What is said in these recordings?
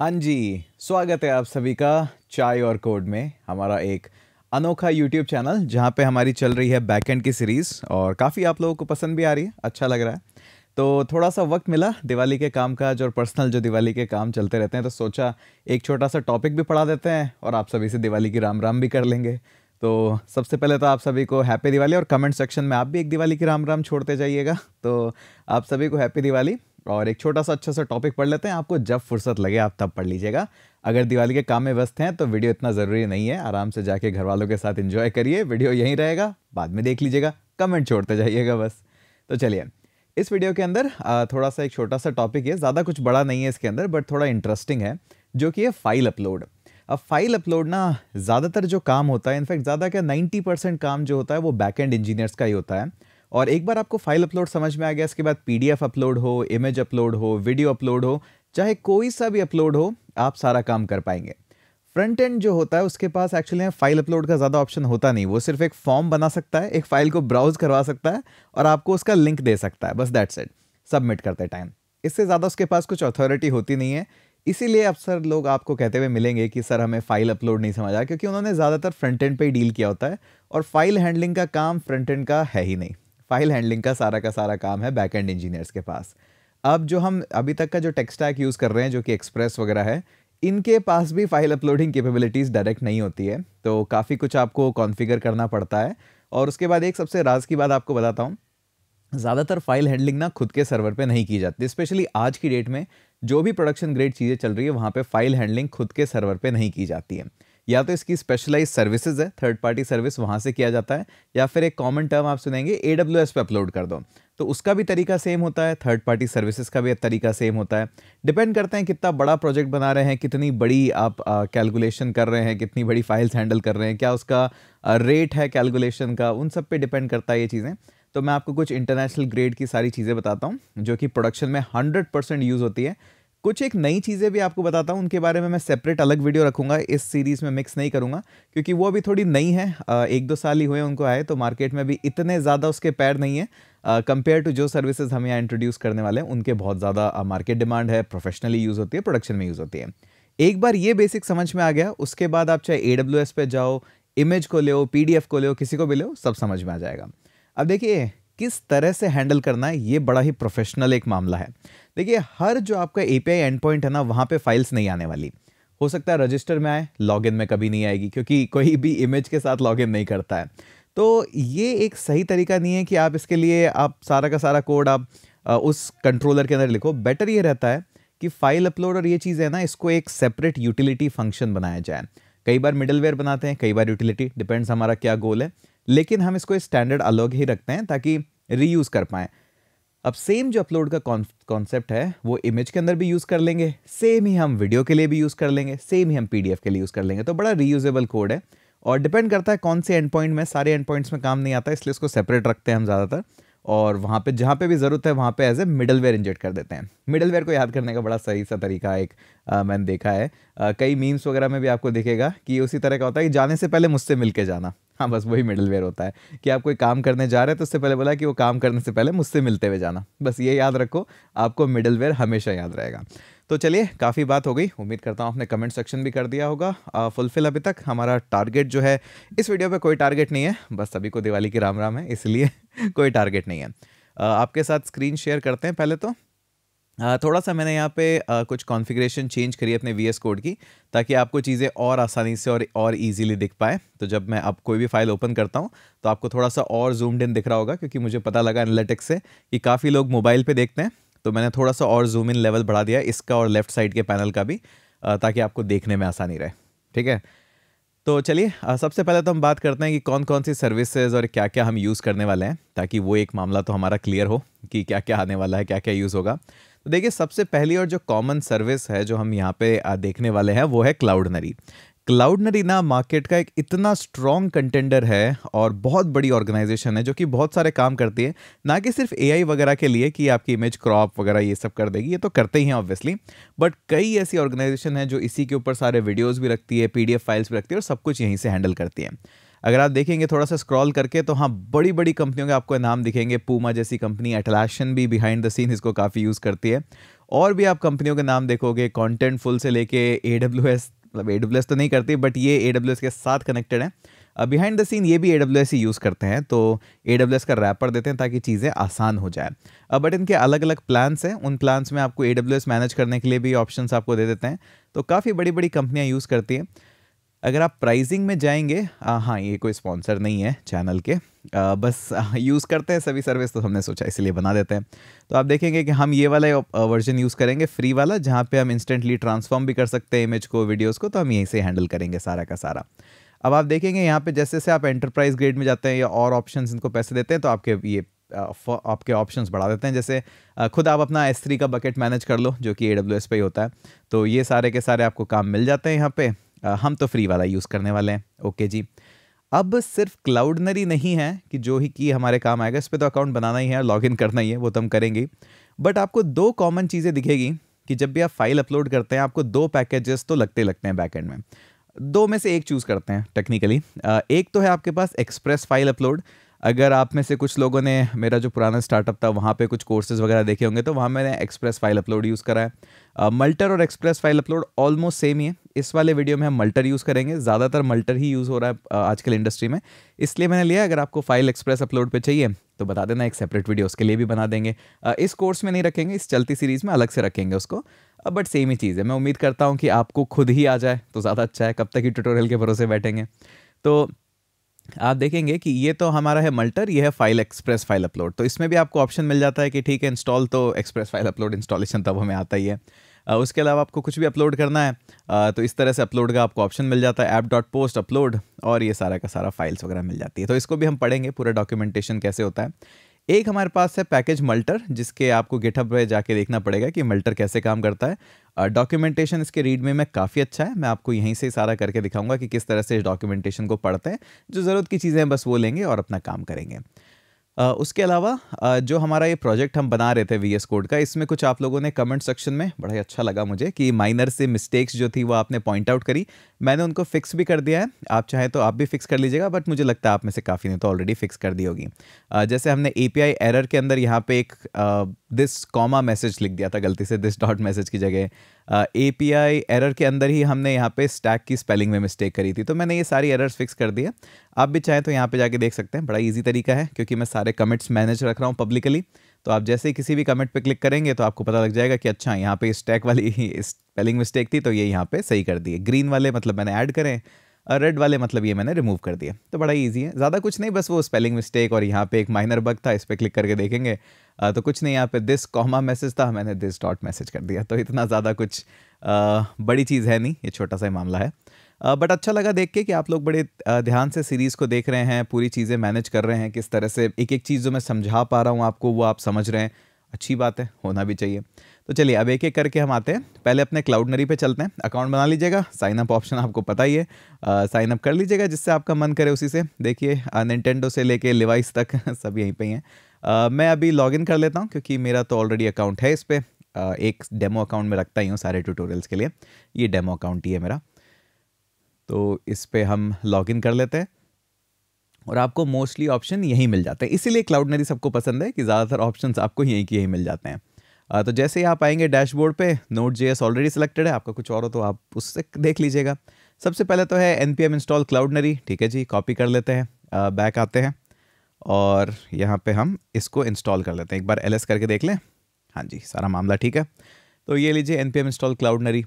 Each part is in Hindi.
हाँ जी स्वागत है आप सभी का चाय और कोड में हमारा एक अनोखा यूट्यूब चैनल जहाँ पे हमारी चल रही है बैकएंड की सीरीज़ और काफ़ी आप लोगों को पसंद भी आ रही है अच्छा लग रहा है तो थोड़ा सा वक्त मिला दिवाली के काम का और पर्सनल जो दिवाली के काम चलते रहते हैं तो सोचा एक छोटा सा टॉपिक भी पढ़ा देते हैं और आप सभी से दिवाली की राम राम भी कर लेंगे तो सबसे पहले तो आप सभी को हैप्पी दिवाली और कमेंट सेक्शन में आप भी एक दिवाली की राम राम छोड़ते जाइएगा तो आप सभी को हैप्पी दिवाली और एक छोटा सा अच्छा सा टॉपिक पढ़ लेते हैं आपको जब फुर्सत लगे आप तब पढ़ लीजिएगा अगर दिवाली के काम में व्यस्त हैं तो वीडियो इतना ज़रूरी नहीं है आराम से जाके घर वालों के साथ इन्जॉय करिए वीडियो यहीं रहेगा बाद में देख लीजिएगा कमेंट छोड़ते जाइएगा बस तो चलिए इस वीडियो के अंदर थोड़ा सा एक छोटा सा टॉपिक है ज़्यादा कुछ बड़ा नहीं है इसके अंदर बट थोड़ा इंटरेस्टिंग है जो कि है फाइल अपलोड अब फाइल अपलोड ना ज़्यादातर जो काम होता है इनफैक्ट ज़्यादा क्या 90 परसेंट काम जो होता है वो बैक एंड इंजीनियर्स का ही होता है और एक बार आपको फाइल अपलोड समझ में आ गया इसके बाद पीडीएफ अपलोड हो इमेज अपलोड हो वीडियो अपलोड हो चाहे कोई सा भी अपलोड हो आप सारा काम कर पाएंगे फ्रंट एंड जो होता है उसके पास एक्चुअली में फाइल अपलोड का ज़्यादा ऑप्शन होता नहीं वो सिर्फ एक फॉर्म बना सकता है एक फाइल को ब्राउज करवा सकता है और आपको उसका लिंक दे सकता है बस दैट्स इट सबमिट करते टाइम इससे ज़्यादा उसके पास कुछ अथॉरिटी होती नहीं है इसीलिए अब सर लोग आपको कहते हुए मिलेंगे कि सर हमें फ़ाइल अपलोड नहीं समझ आया क्योंकि उन्होंने ज़्यादातर फ्रंट एंड पे ही डील किया होता है और फाइल हैंडलिंग का काम फ्रंट एंड का है ही नहीं फाइल हैंडलिंग का सारा का सारा काम है बैक एंड इंजीनियर्स के पास अब जो हम अभी तक का जो टेक्सटैक यूज़ कर रहे हैं जो कि एक्सप्रेस वगैरह है इनके पास भी फाइल अपलोडिंग कैपेबिलिटीज़ डायरेक्ट नहीं होती है तो काफ़ी कुछ आपको कॉन्फ़िगर करना पड़ता है और उसके बाद एक सबसे राज की बात आपको बताता हूँ ज़्यादातर फाइल हैंडलिंग ना खुद के सर्वर पे नहीं की जाती स्पेशली आज की डेट में जो भी प्रोडक्शन ग्रेड चीज़ें चल रही है वहाँ पे फाइल हैंडलिंग खुद के सर्वर पे नहीं की जाती है या तो इसकी स्पेशलाइज सर्विसेज है थर्ड पार्टी सर्विस वहाँ से किया जाता है या फिर एक कॉमन टर्म आप सुनेंगे ए डब्ल्यू एस पर अपलोड कर दो तो उसका भी तरीका सेम होता है थर्ड पार्टी सर्विसेज का भी तरीका सेम होता है डिपेंड करते हैं कितना बड़ा प्रोजेक्ट बना रहे हैं कितनी बड़ी आप कैलकुलेशन कर रहे हैं कितनी बड़ी फाइल्स हैंडल कर रहे हैं क्या उसका रेट है कैलकुलेशन का उन सब पे डिपेंड करता है ये चीज़ें तो मैं आपको कुछ इंटरनेशनल ग्रेड की सारी चीज़ें बताता हूँ जो कि प्रोडक्शन में हंड्रेड परसेंट यूज़ होती है कुछ एक नई चीज़ें भी आपको बताता हूँ उनके बारे में मैं सेपरेट अलग वीडियो रखूँगा इस सीरीज़ में मिक्स नहीं करूँगा क्योंकि वो अभी थोड़ी नई है एक दो साल ही हुए उनको आए तो मार्केट में भी इतने ज़्यादा उसके पैर नहीं है कंपेयर टू जो सर्विसेज हम यहाँ इंट्रोड्यूस करने वाले हैं उनके बहुत ज़्यादा मार्केट डिमांड है प्रोफेशनली यूज़ होती है प्रोडक्शन में यूज़ होती है एक बार ये बेसिक समझ में आ गया उसके बाद आप चाहे ए डब्ल्यू एस पे जाओ इमेज को ले पी को ले किसी को भी ले सब समझ में आ जाएगा अब देखिए किस तरह से हैंडल करना है ये बड़ा ही प्रोफेशनल एक मामला है देखिए हर जो आपका ए पी एंड पॉइंट है ना वहाँ पे फाइल्स नहीं आने वाली हो सकता है रजिस्टर में आए लॉगिन में कभी नहीं आएगी क्योंकि कोई भी इमेज के साथ लॉगिन नहीं करता है तो ये एक सही तरीका नहीं है कि आप इसके लिए आप सारा का सारा कोड आप उस कंट्रोलर के अंदर लिखो बेटर ये रहता है कि फाइल अपलोड और ये चीज़ है ना इसको एक सेपरेट यूटिलिटी फंक्शन बनाया जाए कई बार मिडलवेयर बनाते हैं कई बार यूटिलिटी डिपेंड्स हमारा क्या गोल है लेकिन हम इसको स्टैंडर्ड अलग ही रखते हैं ताकि रीयूज़ कर पाएँ अब सेम जो अपलोड का कॉन्सेप्ट है वो इमेज के अंदर भी यूज़ कर लेंगे सेम ही हम वीडियो के लिए भी यूज़ कर लेंगे सेम ही हम पी के लिए यूज़ कर लेंगे तो बड़ा रीयूजेबल कोड है और डिपेंड करता है कौन से एंड पॉइंट में सारे एंड पॉइंट्स में काम नहीं आता इसलिए इसको सेपरेट रखते हैं हम ज़्यादातर और वहाँ पे जहाँ पे भी ज़रूरत है वहाँ पे as a middleware inject कर देते हैं मिडल वेयर को याद करने का बड़ा सही सा तरीका एक आ, मैंने देखा है आ, कई मीम्स वगैरह में भी आपको दिखेगा कि उसी तरह का होता है कि जाने से पहले मुझसे मिल के जाना हाँ बस वही मिडल वेयर होता है कि आप कोई काम करने जा रहे हैं तो उससे पहले बोला कि वो काम करने से पहले मुझसे मिलते हुए जाना बस ये याद रखो आपको मिडल वेयर हमेशा याद रहेगा तो चलिए काफ़ी बात हो गई उम्मीद करता हूँ आपने कमेंट सेक्शन भी कर दिया होगा फुलफिल अभी तक हमारा टारगेट जो है इस वीडियो पर कोई टारगेट नहीं है बस सभी को दिवाली की राम राम है इसलिए कोई टारगेट नहीं है आपके साथ स्क्रीन शेयर करते हैं पहले तो थोड़ा सा मैंने यहाँ पे कुछ कॉन्फ़िगरेशन चेंज करी अपने वी कोड की ताकि आपको चीज़ें और आसानी से और और इजीली दिख पाए तो जब मैं अब कोई भी फाइल ओपन करता हूँ तो आपको थोड़ा सा और ज़ूम्ड इन दिख रहा होगा क्योंकि मुझे पता लगा एनालिटिक्स से कि काफ़ी लोग मोबाइल पे देखते हैं तो मैंने थोड़ा सा और जूम इन लेवल बढ़ा दिया इसका और लेफ्ट साइड के पैनल का भी ताकि आपको देखने में आसानी रहे ठीक है तो चलिए सबसे पहले तो हम बात करते हैं कि कौन कौन सी सर्विसेज और क्या क्या हम यूज़ करने वाले हैं ताकि वो एक मामला तो हमारा क्लियर हो कि क्या क्या आने वाला है क्या क्या यूज़ होगा तो देखिए सबसे पहली और जो कॉमन सर्विस है जो हम यहाँ पे देखने वाले हैं वो है क्लाउडनरी क्लाउडनरी ना मार्केट का एक इतना स्ट्रॉन्ग कंटेंडर है और बहुत बड़ी ऑर्गेनाइजेशन है जो कि बहुत सारे काम करती है ना कि सिर्फ ए वगैरह के लिए कि आपकी इमेज क्रॉप वगैरह ये सब कर देगी ये तो करते ही हैं ऑब्वियसली बट कई ऐसी ऑर्गेनाइजेशन है जो इसी के ऊपर सारे वीडियोज़ भी रखती है पी फाइल्स भी रखती है और सब कुछ यहीं से हैंडल करती है अगर आप देखेंगे थोड़ा सा स्क्रॉल करके तो हाँ बड़ी बड़ी कंपनियों के आपको नाम दिखेंगे पूमा जैसी कंपनी एटलाशन भी बिहाइंड द सीन इसको काफ़ी यूज़ करती है और भी आप कंपनियों के नाम देखोगे कॉन्टेंट फुल से लेके ए डब्ल्यू एस मतलब ए डब्ल्यू एस तो नहीं करती बट ये ए डब्ल्यू एस के साथ कनेक्टेड है बिहाइंड द सीन ये भी ए डब्ल्यू एस ही यूज़ करते हैं तो ए डब्ल्यू एस का रैपर देते हैं ताकि चीज़ें आसान हो जाए अब बट इनके अलग अलग प्लान्स हैं उन प्लान्स में आपको ए डब्ल्यू एस मैनेज करने के लिए भी ऑप्शन आपको दे देते हैं तो काफ़ी बड़ी बड़ी कंपनियाँ यूज़ करती हैं अगर आप प्राइसिंग में जाएंगे आ, हाँ ये कोई स्पॉन्सर नहीं है चैनल के आ, बस यूज़ करते हैं सभी सर्विस तो हमने सोचा इसलिए बना देते हैं तो आप देखेंगे कि हम ये वाला वर्जन यूज़ करेंगे फ्री वाला जहाँ पे हम इंस्टेंटली ट्रांसफॉर्म भी कर सकते हैं इमेज को वीडियोस को तो हम यहीं से हैंडल करेंगे सारा का सारा अब आप देखेंगे यहाँ पर जैसे जैसे आप एंटरप्राइज ग्रेड में जाते हैं या और ऑप्शन इनको पैसे देते हैं तो आपके ये आपके ऑप्शंस बढ़ा देते हैं जैसे खुद आप अपना एस का बकेट मैनेज कर लो जो कि ए पे ही होता है तो ये सारे के सारे आपको काम मिल जाते हैं यहाँ पे हम तो फ्री वाला यूज़ करने वाले हैं ओके जी अब सिर्फ क्लाउडनरी नहीं है कि जो ही की हमारे काम आएगा इस पर तो अकाउंट बनाना ही है लॉगिन करना ही है वो तो हम करेंगे बट आपको दो कॉमन चीज़ें दिखेगी कि जब भी आप फाइल अपलोड करते हैं आपको दो पैकेजेस तो लगते लगते हैं बैकेंड में दो में से एक चूज़ करते हैं टेक्निकली एक तो है आपके पास एक्सप्रेस फाइल अपलोड अगर आप में से कुछ लोगों ने मेरा जो पुराना स्टार्टअप था वहाँ पे कुछ कोर्सेज वगैरह देखे होंगे तो वहाँ मैंने एक्सप्रेस फाइल अपलोड यूज़ करा है मल्टर और express file upload almost same ही है इस वाले वीडियो में हम मल्टर यूज़ करेंगे ज़्यादातर मल्टर ही यूज़ हो रहा है आजकल इंडस्ट्री में इसलिए मैंने लिया अगर आपको फाइल एक्सप्रेस अपलोड पर चाहिए तो बता देना एक सेपरेट वीडियो उसके लिए भी बना देंगे इस कोर्स में नहीं रखेंगे इस चलती सीरीज़ में अलग से रखेंगे उसको बट सेम ही चीज़ है मैं उम्मीद करता हूँ कि आपको खुद ही आ जाए तो ज़्यादा अच्छा है कब तक ही ट्यूटोरियल के भरोसे बैठेंगे तो आप देखेंगे कि ये तो हमारा है मल्टर ये है फाइल एक्सप्रेस फाइल अपलोड तो इसमें भी आपको ऑप्शन मिल जाता है कि ठीक है इंस्टॉल तो एक्सप्रेस फाइल अपलोड इंस्टॉलेशन तब हमें आता ही है उसके अलावा आपको कुछ भी अपलोड करना है तो इस तरह से अपलोड का आपको ऑप्शन मिल जाता है ऐप डॉट पोस्ट अपलोड और ये सारा का सारा फाइल्स वगैरह मिल जाती है तो इसको भी हम पढ़ेंगे पूरा डॉक्यूमेंटेशन कैसे होता है एक हमारे पास है पैकेज मल्टर जिसके आपको गिटहब पर जाके देखना पड़ेगा कि मल्टर कैसे काम करता है डॉक्यूमेंटेशन इसके रीड में मैं काफ़ी अच्छा है मैं आपको यहीं से सारा करके दिखाऊंगा कि किस तरह से इस डॉक्यूमेंटेशन को पढ़ते हैं जो ज़रूरत की चीज़ें हैं बस वो लेंगे और अपना काम करेंगे उसके अलावा जो हमारा ये प्रोजेक्ट हम बना रहे थे वी एस कोड का इसमें कुछ आप लोगों ने कमेंट सेक्शन में बड़ा ही अच्छा लगा मुझे कि माइनर से मिस्टेक्स जो थी वो आपने पॉइंट आउट करी मैंने उनको फिक्स भी कर दिया है आप चाहें तो आप भी फिक्स कर लीजिएगा बट मुझे लगता है आप में से काफ़ी ने तो ऑलरेडी फिक्स कर दी होगी जैसे हमने ए एरर के अंदर यहाँ पे एक दिस कॉमा मैसेज लिख दिया था गलती से दिस डॉट मैसेज की जगह ए पी आई एरर के अंदर ही हमने यहाँ पे स्टैक की स्पेलिंग में मिस्टेक करी थी तो मैंने ये सारी एरर्स फिक्स कर दिए आप भी चाहें तो यहाँ पे जाके देख सकते हैं बड़ा ईजी तरीका है क्योंकि मैं सारे कमेंट्स मैनेज रख रहा हूँ पब्लिकली तो आप जैसे ही किसी भी कमेंट पे क्लिक करेंगे तो आपको पता लग जाएगा कि अच्छा यहाँ पे स्टैक वाली स्पेलिंग मिस्टेक थी तो ये यहाँ पे सही कर दिए ग्रीन वाले मतलब मैंने ऐड करें रेड वाले मतलब ये मैंने रिमूव कर दिए तो बड़ा ईजी है ज़्यादा कुछ नहीं बस वो स्पेलिंग मिस्टेक और यहाँ पे एक माइनर बग था इस पर क्लिक करके देखेंगे आ, तो कुछ नहीं यहाँ पे दिस कॉमा मैसेज था मैंने दिस डॉट मैसेज कर दिया तो इतना ज़्यादा कुछ आ, बड़ी चीज़ है नहीं ये छोटा सा मामला है बट अच्छा लगा देख के कि आप लोग बड़े ध्यान से सीरीज़ को देख रहे हैं पूरी चीज़ें मैनेज कर रहे हैं किस तरह से एक एक चीज़ जो मैं समझा पा रहा हूँ आपको वो आप समझ रहे हैं अच्छी बात है होना भी चाहिए तो चलिए अब एक एक करके हम आते हैं पहले अपने क्लाउडनरी पे चलते हैं अकाउंट बना लीजिएगा साइन अप ऑप्शन आपको पता ही है साइन अप कर लीजिएगा जिससे आपका मन करे उसी से देखिए निन्टेंडो से लेके लिवाइस तक सब यहीं पे ही हैं मैं अभी लॉगिन कर लेता हूँ क्योंकि मेरा तो ऑलरेडी अकाउंट है इस पर एक डेमो अकाउंट में रखता ही हूँ सारे ट्यूटोरियल्स के लिए ये डेमो अकाउंट ही है मेरा तो इस पर हम लॉगिन कर लेते हैं और आपको मोस्टली ऑप्शन यहीं मिल जाते हैं इसीलिए क्लाउडनरी सबको पसंद है कि ज़्यादातर ऑप्शंस आपको यहीं के यहीं मिल जाते हैं तो जैसे ही आप आएंगे डैशबोर्ड पे नोट जे ऑलरेडी सिलेक्टेड है आपका कुछ और हो तो आप उससे देख लीजिएगा सबसे पहले तो है एन इंस्टॉल क्लाउड नरी ठीक है जी कॉपी कर लेते हैं बैक आते हैं और यहाँ पे हम इसको इंस्टॉल कर लेते हैं एक बार एल करके देख लें हाँ जी सारा मामला ठीक है तो ये लीजिए एन इंस्टॉल क्लाउड नरी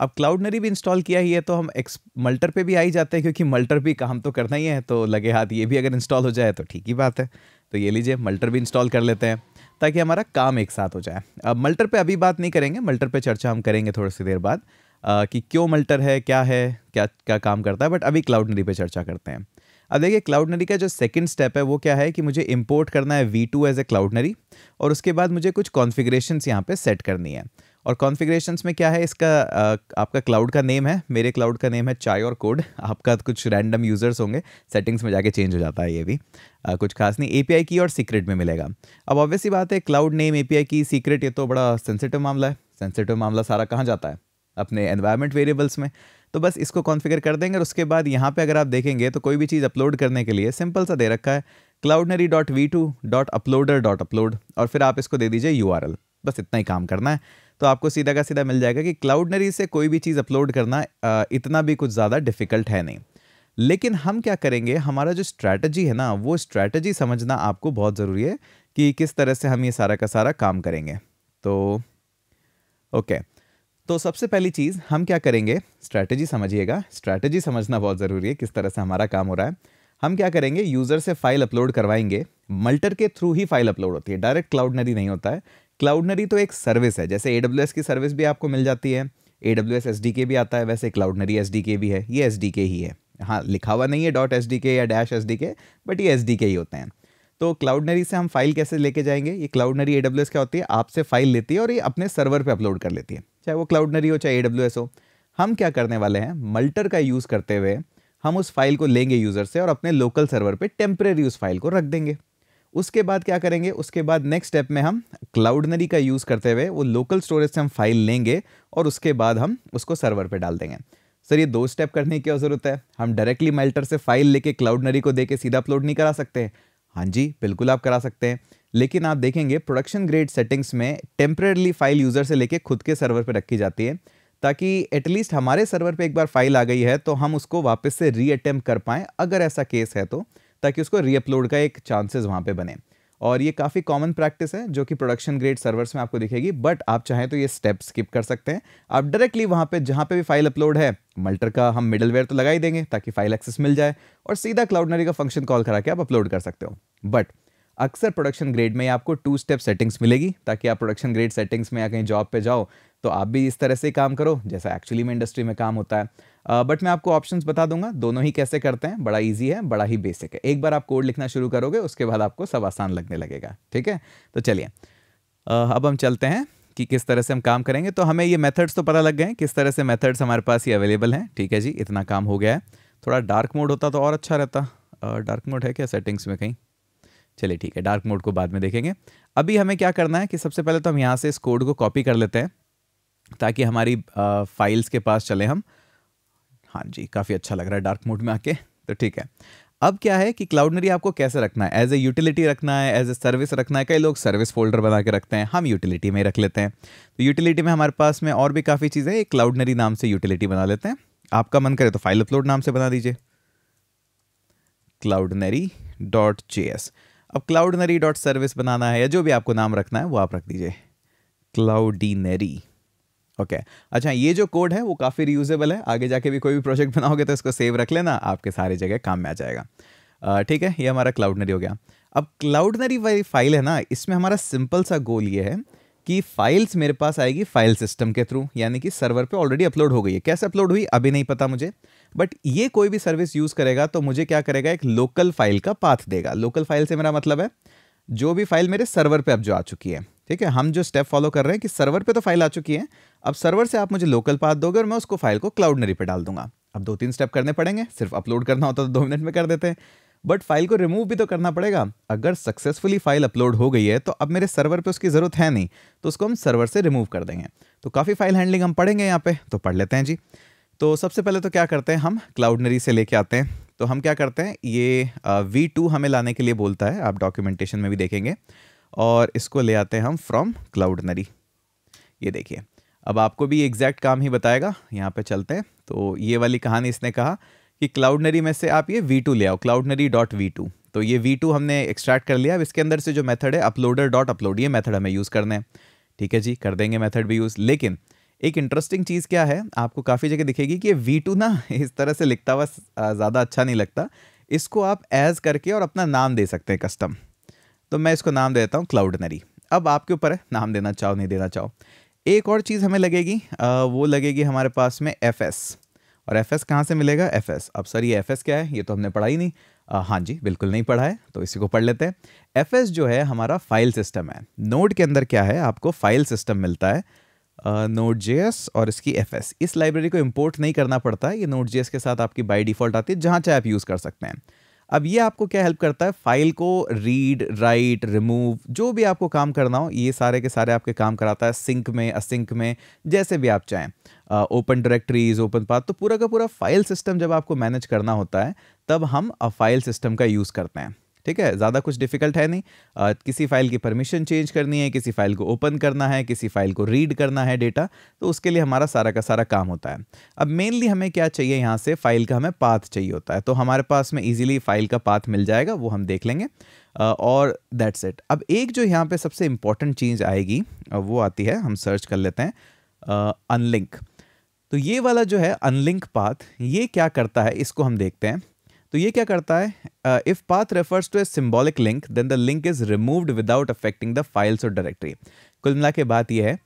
अब क्लाउड नरी भी इंस्टॉल किया ही है तो हम एक्स मल्टर पे भी आ ही जाते हैं क्योंकि मल्टर भी काम तो करना ही है तो लगे हाथ ये भी अगर इंस्टॉल हो जाए तो ठीक ही बात है तो ये लीजिए मल्टर भी इंस्टॉल कर लेते हैं ताकि हमारा काम एक साथ हो जाए अब मल्टर पे अभी बात नहीं करेंगे मल्टर पे चर्चा हम करेंगे थोड़ी सी देर बाद आ, कि क्यों मल्टर है क्या है क्या क्या काम करता है बट अभी क्लाउड नदी पर चर्चा करते हैं अब देखिए क्लाउड नरी का जो सेकंड स्टेप है वो क्या है कि मुझे इंपोर्ट करना है v two as a cloudinary और उसके बाद मुझे कुछ कॉन्फिग्रेशन यहाँ पर सेट करनी है और कॉन्फ़िगरेशन में क्या है इसका आपका क्लाउड का नेम है मेरे क्लाउड का नेम है चाय और कोड आपका कुछ रैंडम यूज़र्स होंगे सेटिंग्स में जाके चेंज हो जाता है ये भी आ, कुछ खास नहीं एपीआई की और सीक्रेट में मिलेगा अब ऑब्वियसली बात है क्लाउड नेम एपीआई की सीक्रेट ये तो बड़ा सेंसिटिव मामला है सेंसिटिव मामला सारा कहाँ जाता है अपने एनवायरमेंट वेरिएबल्स में तो बस इसको कॉन्फ़िगर कर देंगे और उसके बाद यहाँ पर अगर आप देखेंगे तो कोई भी चीज़ अपलोड करने के लिए सिंपल सा दे रखा है cloudinary dot v two dot uploader dot upload और फिर आप इसको दे दीजिए यू बस इतना ही काम करना है तो आपको सीधा का सीधा मिल जाएगा कि क्लाउडनरी से कोई भी चीज़ अपलोड करना इतना भी कुछ ज़्यादा डिफ़िकल्ट है नहीं लेकिन हम क्या करेंगे हमारा जो स्ट्रैटेजी है ना वो स्ट्रैटेजी समझना आपको बहुत ज़रूरी है कि किस तरह से हम ये सारा का सारा काम करेंगे तो ओके तो सबसे पहली चीज़ हम क्या करेंगे स्ट्रैटेजी समझिएगा स्ट्रैटेजी समझना बहुत ज़रूरी है किस तरह से हमारा काम हो रहा है हम क्या करेंगे यूज़र से फाइल अपलोड करवाएंगे मल्टर के थ्रू ही फाइल अपलोड होती है डायरेक्ट क्लाउड नहीं होता है क्लाउडनरी तो एक सर्विस है जैसे ए की सर्विस भी आपको मिल जाती है A W S S D K भी आता है वैसे क्लाउडनरी एस डी के भी है ये एस डी के ही है हाँ लिखा हुआ नहीं है डॉट एस डी के या dash S D K but ये एस डी के ही होते हैं तो क्लाउडनरी से हम फाइल कैसे लेके जाएंगे ये क्लाउडनरी ए डब्ल्यू एस क्या होती है आपसे फाइल लेती है और ये अपने सर्वर पे अपलोड कर लेती है चाहे वो क्लाउडनरी हो चाहे ए डब्ल्यू एस हो हम क्या करने वाले हैं मल्टर का यूज़ करते हुए हम उस फाइल को लेंगे यूज़र से और अपने लोकल सर्वर पर टेम्प्रेरी उस फाइल को रख देंगे उसके बाद क्या करेंगे उसके बाद नेक्स्ट स्टेप में हम क्लाउडनरी का यूज़ करते हुए वो लोकल स्टोरेज से हम फाइल लेंगे और उसके बाद हम उसको सर्वर पे डाल देंगे सर ये दो स्टेप करने की क्या ज़रूरत है हम डायरेक्टली मेल्टर से फाइल लेके क्लाउडनरी को दे के सीधा अपलोड नहीं करा सकते हाँ जी बिल्कुल आप करा सकते हैं लेकिन आप देखेंगे प्रोडक्शन ग्रेड सेटिंग्स में टेम्परेली फाइल यूज़र से लेके खुद के सर्वर पर रखी जाती है ताकि एटलीस्ट हमारे सर्वर पर एक बार फाइल आ गई है तो हम उसको वापस से रीअटेम्प्ट कर पाएँ अगर ऐसा केस है तो ताकि उसको रीअपलोड का एक चांसेस वहाँ पे बने और ये काफ़ी कॉमन प्रैक्टिस है जो कि प्रोडक्शन ग्रेड सर्वर्स में आपको दिखेगी बट आप चाहें तो ये स्टेप स्किप कर सकते हैं आप डायरेक्टली वहाँ पे जहाँ पे भी फाइल अपलोड है मल्टर का हम मिडलवेयर तो लगा ही देंगे ताकि फाइल एक्सेस मिल जाए और सीधा क्लाउडनरी का फंक्शन कॉल करा के आप अपलोड कर सकते हो बट अक्सर प्रोडक्शन ग्रेड में आपको टू स्टेप सेटिंग्स मिलेगी ताकि आप प्रोडक्शन ग्रेड सेटिंग्स में या कहीं जॉब पर जाओ तो आप भी इस तरह से काम करो जैसा एक्चुअली में इंडस्ट्री में काम होता है बट uh, मैं आपको ऑप्शंस बता दूंगा दोनों ही कैसे करते हैं बड़ा इजी है बड़ा ही बेसिक है एक बार आप कोड लिखना शुरू करोगे उसके बाद आपको सब आसान लगने लगेगा ठीक है तो चलिए uh, अब हम चलते हैं कि किस तरह से हम काम करेंगे तो हमें ये मेथड्स तो पता लग गए हैं किस तरह से मेथड्स हमारे पास ये अवेलेबल हैं ठीक है जी इतना काम हो गया है थोड़ा डार्क मोड होता तो और अच्छा रहता डार्क uh, मोड है क्या सेटिंग्स में कहीं चलिए ठीक है डार्क मोड को बाद में देखेंगे अभी हमें क्या करना है कि सबसे पहले तो हम यहाँ से इस कोड को कॉपी कर लेते हैं ताकि हमारी फाइल्स के पास चले हम हाँ जी काफ़ी अच्छा लग रहा है डार्क मोड में आके तो ठीक है अब क्या है कि क्लाउडनरी आपको कैसे रखना है एज ए यूटिलिटी रखना है एज ए सर्विस रखना है कई लोग सर्विस फोल्डर बना के रखते हैं हम यूटिलिटी में रख लेते हैं तो यूटिलिटी में हमारे पास में और भी काफ़ी चीज़ें एक क्लाउडनरी नाम से यूटिलिटी बना लेते हैं आपका मन करे तो फाइल अपलोड नाम से बना दीजिए क्लाउडनरी डॉट जे एस अब क्लाउडनरी डॉट सर्विस बनाना है या जो भी आपको नाम रखना है वो आप रख दीजिए क्लाउडीनरी ओके okay. अच्छा ये जो कोड है वो काफ़ी रियूजेबल है आगे जाके भी कोई भी प्रोजेक्ट बनाओगे तो इसको सेव रख लेना आपके सारी जगह काम में आ जाएगा ठीक है ये हमारा क्लाउडनरी हो गया अब क्लाउडनरी वाली फाइल है ना इसमें हमारा सिंपल सा गोल ये है कि फाइल्स मेरे पास आएगी फाइल सिस्टम के थ्रू यानी कि सर्वर पे ऑलरेडी अपलोड हो गई है कैसे अपलोड हुई अभी नहीं पता मुझे बट ये कोई भी सर्विस यूज़ करेगा तो मुझे क्या करेगा एक लोकल फाइल का पाथ देगा लोकल फाइल से मेरा मतलब है जो भी फाइल मेरे सर्वर पे अब जो आ चुकी है ठीक है हम जो स्टेप फॉलो कर रहे हैं कि सर्वर पे तो फाइल आ चुकी है अब सर्वर से आप मुझे लोकल पाथ दोगे और मैं उसको फाइल को क्लाउडनरी पर डाल दूंगा अब दो तीन स्टेप करने पड़ेंगे सिर्फ अपलोड करना होता तो दो मिनट में कर देते हैं बट फाइल को रिमूव भी तो करना पड़ेगा अगर सक्सेसफुली फाइल अपलोड हो गई है तो अब मेरे सर्वर पे उसकी ज़रूरत है नहीं तो उसको हम सर्वर से रिमूव कर देंगे तो काफ़ी फाइल हैंडलिंग हम पढ़ेंगे यहाँ पे तो पढ़ लेते हैं जी तो सबसे पहले तो क्या करते हैं हम क्लाउडनरी से लेके आते हैं तो हम क्या करते हैं ये वी टू हमें लाने के लिए बोलता है आप डॉक्यूमेंटेशन में भी देखेंगे और इसको ले आते हैं हम फ्रॉम क्लाउडनरी ये देखिए अब आपको भी एग्जैक्ट काम ही बताएगा यहाँ पे चलते हैं तो ये वाली कहानी इसने कहा कि क्लाउडनरी में से आप ये वी टू ले आओ क्लाउडनरी डॉट वी टू तो ये वी टू हमने एक्सट्रैक्ट कर लिया अब इसके अंदर से जो मेथड है अपलोडर डॉट अपलोड ये मेथड हमें यूज़ करना है ठीक है जी कर देंगे मेथड भी यूज़ लेकिन एक इंटरेस्टिंग चीज़ क्या है आपको काफ़ी जगह दिखेगी कि ये वी टू ना इस तरह से लिखता हुआ ज़्यादा अच्छा नहीं लगता इसको आप एज करके और अपना नाम दे सकते हैं कस्टम तो मैं इसको नाम देता हूँ क्लाउडनरी अब आपके ऊपर है नाम देना चाहो नहीं देना चाहो एक और चीज़ हमें लगेगी आ, वो लगेगी हमारे पास में एफ एस और एफ एस कहाँ से मिलेगा एफ एस अब सर ये एफ एस क्या है ये तो हमने पढ़ा ही नहीं आ, हाँ जी बिल्कुल नहीं पढ़ा है तो इसी को पढ़ लेते हैं एफ एस जो है हमारा फाइल सिस्टम है नोड के अंदर क्या है आपको फाइल सिस्टम मिलता है नोट uh, जे और इसकी एफ इस लाइब्रेरी को इम्पोर्ट नहीं करना पड़ता है ये नोट जे के साथ आपकी बाई डिफ़ॉल्ट आती है जहाँ चाहे आप यूज़ कर सकते हैं अब ये आपको क्या हेल्प करता है फाइल को रीड राइट रिमूव जो भी आपको काम करना हो ये सारे के सारे आपके काम कराता है सिंक में असिंक में जैसे भी आप चाहें ओपन डायरेक्टरीज ओपन पाथ तो पूरा का पूरा फाइल सिस्टम जब आपको मैनेज करना होता है तब हम फाइल सिस्टम का यूज़ करते हैं ठीक है ज़्यादा कुछ डिफिकल्ट है नहीं आ, किसी फाइल की परमिशन चेंज करनी है किसी फाइल को ओपन करना है किसी फाइल को रीड करना है डेटा तो उसके लिए हमारा सारा का सारा काम होता है अब मेनली हमें क्या चाहिए यहाँ से फाइल का हमें पाथ चाहिए होता है तो हमारे पास में ईजिली फाइल का पाथ मिल जाएगा वो हम देख लेंगे और दैट्स इट अब एक जो यहाँ पर सबसे इम्पॉर्टेंट चीज़ आएगी वो आती है हम सर्च कर लेते हैं अनलिंक तो ये वाला जो है अनलिंक पाथ ये क्या करता है इसको हम देखते हैं तो ये क्या करता है if path refers to a symbolic link then the link is removed without affecting the files और डायरेक्टरी कुल मिला के बात यह है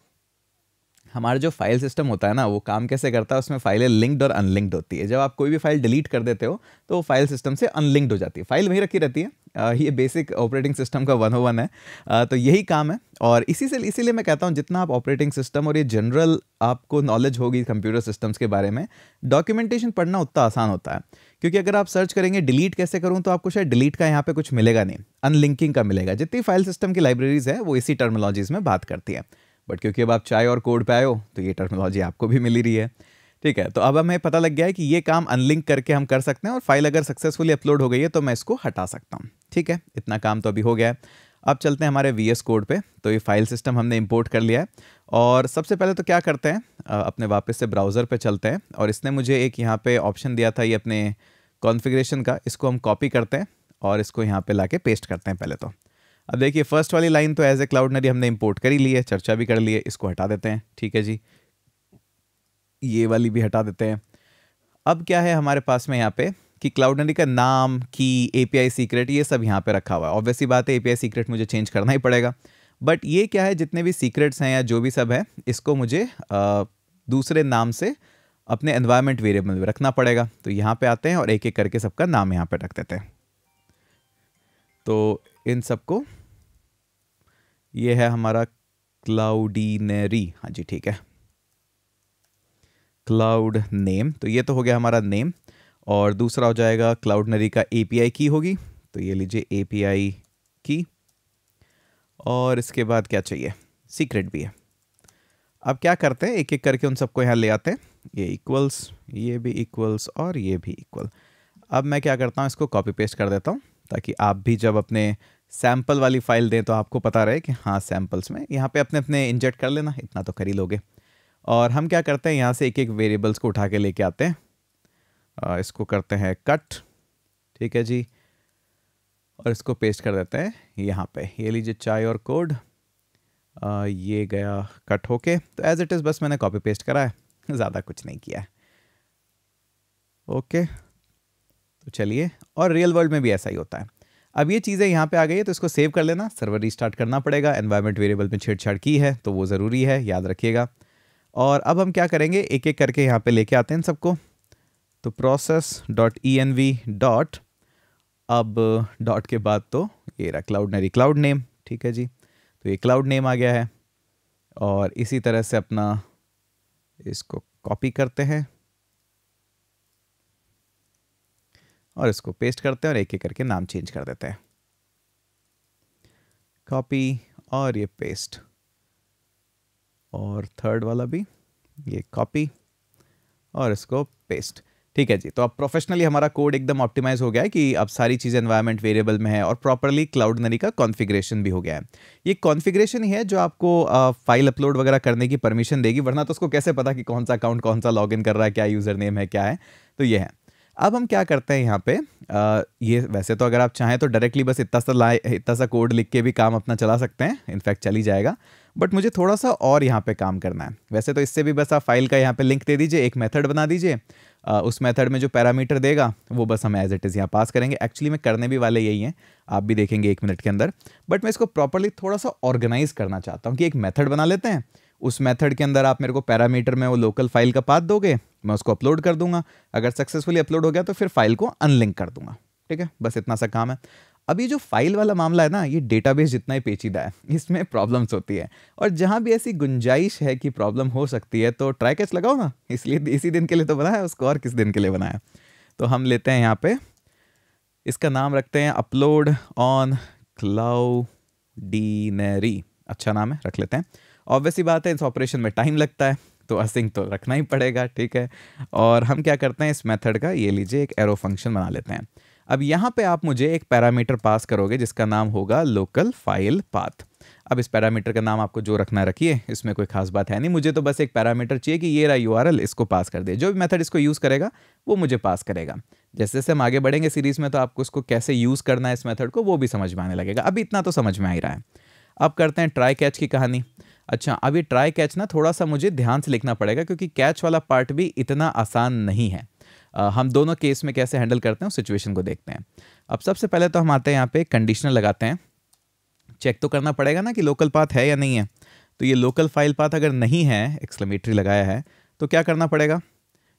हमारा जो फाइल सिस्टम होता है ना वो काम कैसे करता है उसमें फाइलें लिंक्ड और अनलिंक्ड होती है जब आप कोई भी फाइल डिलीट कर देते हो तो वो फाइल सिस्टम से अनलिंक्ड हो जाती है फाइल वहीं रखी रहती है ये बेसिक ऑपरेटिंग सिस्टम का वन वन oh है तो यही काम है और इसी से इसीलिए मैं कहता हूँ जितना आप ऑपरेटिंग सिस्टम और ये जनरल आपको नॉलेज होगी कंप्यूटर सिस्टम्स के बारे में डॉक्यूमेंटेशन पढ़ना उतना आसान होता है क्योंकि अगर आप सर्च करेंगे डिलीट कैसे करूँ तो आपको शायद डिलीट का यहाँ पे कुछ मिलेगा नहीं अनलिंकिंग का मिलेगा जितनी फाइल सिस्टम की लाइब्रेरीज है वो इसी टर्मोलॉजीज में बात करती है बट क्योंकि अब आप चाय और कोड पे आए हो तो ये टर्मोलॉजी आपको भी मिली रही है ठीक है तो अब हमें पता लग गया है कि ये काम अनलिंक करके हम कर सकते हैं और फाइल अगर सक्सेसफुली अपलोड हो गई है तो मैं इसको हटा सकता हूँ ठीक है इतना काम तो अभी हो गया है अब चलते हैं हमारे वी कोड पे तो ये फाइल सिस्टम हमने इंपोर्ट कर लिया है और सबसे पहले तो क्या करते हैं अपने वापस से ब्राउज़र पे चलते हैं और इसने मुझे एक यहाँ पे ऑप्शन दिया था ये अपने कॉन्फ़िगरेशन का इसको हम कॉपी करते हैं और इसको यहाँ पे लाके पेस्ट करते हैं पहले तो अब देखिए फर्स्ट वाली लाइन तो एज ए नरी हमने इम्पोर्ट कर ही ली है चर्चा भी कर ली है इसको हटा देते हैं ठीक है जी ये वाली भी हटा देते हैं अब क्या है हमारे पास में यहाँ पे कि क्लाउडनरी का नाम की ए सीक्रेट ये सब यहाँ पे रखा हुआ है ऑब्वियसली बात है एपीआई सीक्रेट मुझे चेंज करना ही पड़ेगा बट ये क्या है जितने भी सीक्रेट्स हैं या जो भी सब है इसको मुझे आ, दूसरे नाम से अपने एनवायरमेंट वेरिएबल में रखना पड़ेगा तो यहाँ पे आते हैं और एक एक करके सबका नाम यहाँ पे रख देते हैं तो इन सबको ये है हमारा क्लाउडिनरी हाँ जी ठीक है क्लाउड नेम तो ये तो हो गया हमारा नेम और दूसरा हो जाएगा क्लाउड नरी का ए की होगी तो ये लीजिए ए की और इसके बाद क्या चाहिए सीक्रेट भी है अब क्या करते हैं एक एक करके उन सबको यहाँ ले आते हैं ये इक्वल्स ये भी इक्वल्स और ये भी इक्वल अब मैं क्या करता हूँ इसको कॉपी पेस्ट कर देता हूँ ताकि आप भी जब अपने सैम्पल वाली फ़ाइल दें तो आपको पता रहे कि हाँ सैम्पल्स में यहाँ पे अपने अपने इंजेक्ट कर लेना इतना तो करी लोगे और हम क्या करते हैं यहाँ से एक एक वेरिएबल्स को उठा के लेके आते हैं आ, इसको करते हैं कट ठीक है जी और इसको पेस्ट कर देते हैं यहाँ पे ये लीजिए चाय और कोड आ, ये गया कट होके तो एज इट इज़ बस मैंने कॉपी पेस्ट करा है ज़्यादा कुछ नहीं किया है ओके तो चलिए और रियल वर्ल्ड में भी ऐसा ही होता है अब ये चीज़ें यहाँ पे आ गई है तो इसको सेव कर लेना सर्वर रिस्टार्ट करना पड़ेगा एनवायरमेंट वेरिएबल में छेड़छाड़ की है तो वो ज़रूरी है याद रखिएगा और अब हम क्या करेंगे एक एक करके यहाँ पे लेके आते हैं सबको तो process dot E N V dot अब डॉट के बाद तो ये रहा क्लाउड नरी क्लाउड नेम ठीक है जी तो ये क्लाउड नेम आ गया है और इसी तरह से अपना इसको कॉपी करते हैं और इसको पेस्ट करते हैं और एक एक करके नाम चेंज कर देते हैं कॉपी और ये पेस्ट और थर्ड वाला भी ये कॉपी और इसको पेस्ट ठीक है जी तो अब प्रोफेशनली हमारा कोड एकदम ऑप्टिमाइज हो गया है कि अब सारी चीज़ें एनवायरमेंट वेरिएबल में है और प्रॉपरली क्लाउड नरी का कॉन्फ़िगरेशन भी हो गया है ये कॉन्फ़िगरेशन ही है जो आपको फाइल अपलोड वगैरह करने की परमिशन देगी वरना तो उसको कैसे पता कि कौन सा अकाउंट कौन सा लॉग कर रहा है क्या यूज़र नेम है क्या है तो ये है अब हम क्या करते हैं यहाँ पे आ, ये वैसे तो अगर आप चाहें तो डायरेक्टली बस इतना सा इतना सा कोड लिख के भी काम अपना चला सकते हैं इनफैक्ट चली जाएगा बट मुझे थोड़ा सा और यहाँ पे काम करना है वैसे तो इससे भी बस आप फाइल का यहाँ पे लिंक दे दीजिए एक मेथड बना दीजिए उस मेथड में जो पैरामीटर देगा वो बस हम एज इट इज़ यहाँ पास करेंगे एक्चुअली में करने भी वाले यही हैं आप भी देखेंगे एक मिनट के अंदर बट मैं इसको प्रॉपरली थोड़ा सा ऑर्गेनाइज करना चाहता हूँ कि एक मेथड बना लेते हैं उस मेथड के अंदर आप मेरे को पैरामीटर में वो लोकल फाइल का पाथ दोगे मैं उसको अपलोड कर दूंगा अगर सक्सेसफुली अपलोड हो गया तो फिर फाइल को अनलिंक कर दूंगा ठीक है बस इतना सा काम है अब ये जो फाइल वाला मामला है ना ये डेटाबेस जितना ही पेचीदा है इसमें प्रॉब्लम्स होती है और जहाँ भी ऐसी गुंजाइश है कि प्रॉब्लम हो सकती है तो ट्राई कैच लगाओ ना इसलिए इसी दिन के लिए तो बनाया उसको और किस दिन के लिए बनाया तो हम लेते हैं यहाँ पे इसका नाम रखते हैं अपलोड ऑन क्लाउडीनरी अच्छा नाम है रख लेते हैं ऑब्वियसली बात है इस ऑपरेशन में टाइम लगता है तो असिंग तो रखना ही पड़ेगा ठीक है और हम क्या करते हैं इस मेथड का ये लीजिए एक एरो फंक्शन बना लेते हैं अब यहाँ पे आप मुझे एक पैरामीटर पास करोगे जिसका नाम होगा लोकल फाइल पाथ अब इस पैरामीटर का नाम आपको जो रखना रखिए इसमें कोई खास बात है नहीं मुझे तो बस एक पैरामीटर चाहिए कि ये रहा यू इसको पास कर दे जो भी मेथड इसको यूज़ करेगा वो मुझे पास करेगा जैसे जैसे हम आगे बढ़ेंगे सीरीज़ में तो आपको इसको कैसे यूज़ करना है इस मेथड को वो भी समझ में आने लगेगा अभी इतना तो समझ में आ ही रहा है अब करते हैं ट्राई कैच की कहानी अच्छा अभी ट्राई कैच ना थोड़ा सा मुझे ध्यान से लिखना पड़ेगा क्योंकि कैच वाला पार्ट भी इतना आसान नहीं है हम दोनों केस में कैसे हैंडल करते हैं उस सिचुएशन को देखते हैं अब सबसे पहले तो हम आते हैं यहाँ पे कंडीशनर लगाते हैं चेक तो करना पड़ेगा ना कि लोकल पाथ है या नहीं है तो ये लोकल फाइल पाथ अगर नहीं है एक्सलमेटरी लगाया है तो क्या करना पड़ेगा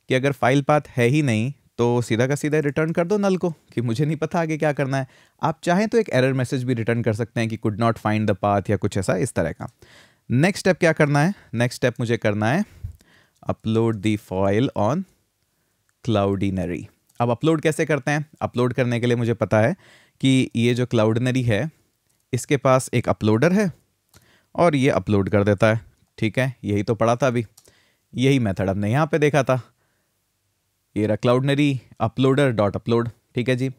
कि अगर फाइल पाथ है ही नहीं तो सीधा का सीधा रिटर्न कर दो नल को कि मुझे नहीं पता आगे क्या करना है आप चाहें तो एक एरर मैसेज भी रिटर्न कर सकते हैं कि could not find the path या कुछ ऐसा इस तरह का नेक्स्ट स्टेप क्या करना है नेक्स्ट स्टेप मुझे करना है upload the file on Cloudinary अब अपलोड कैसे करते हैं अपलोड करने के लिए मुझे पता है कि ये जो क्लाउडनरी है इसके पास एक अपलोडर है और ये अपलोड कर देता है ठीक है यही तो पढ़ा था अभी यही मेथड हमने यहाँ पे देखा था ये रहा क्लाउडनरी अपलोडर डॉट अपलोड ठीक है जी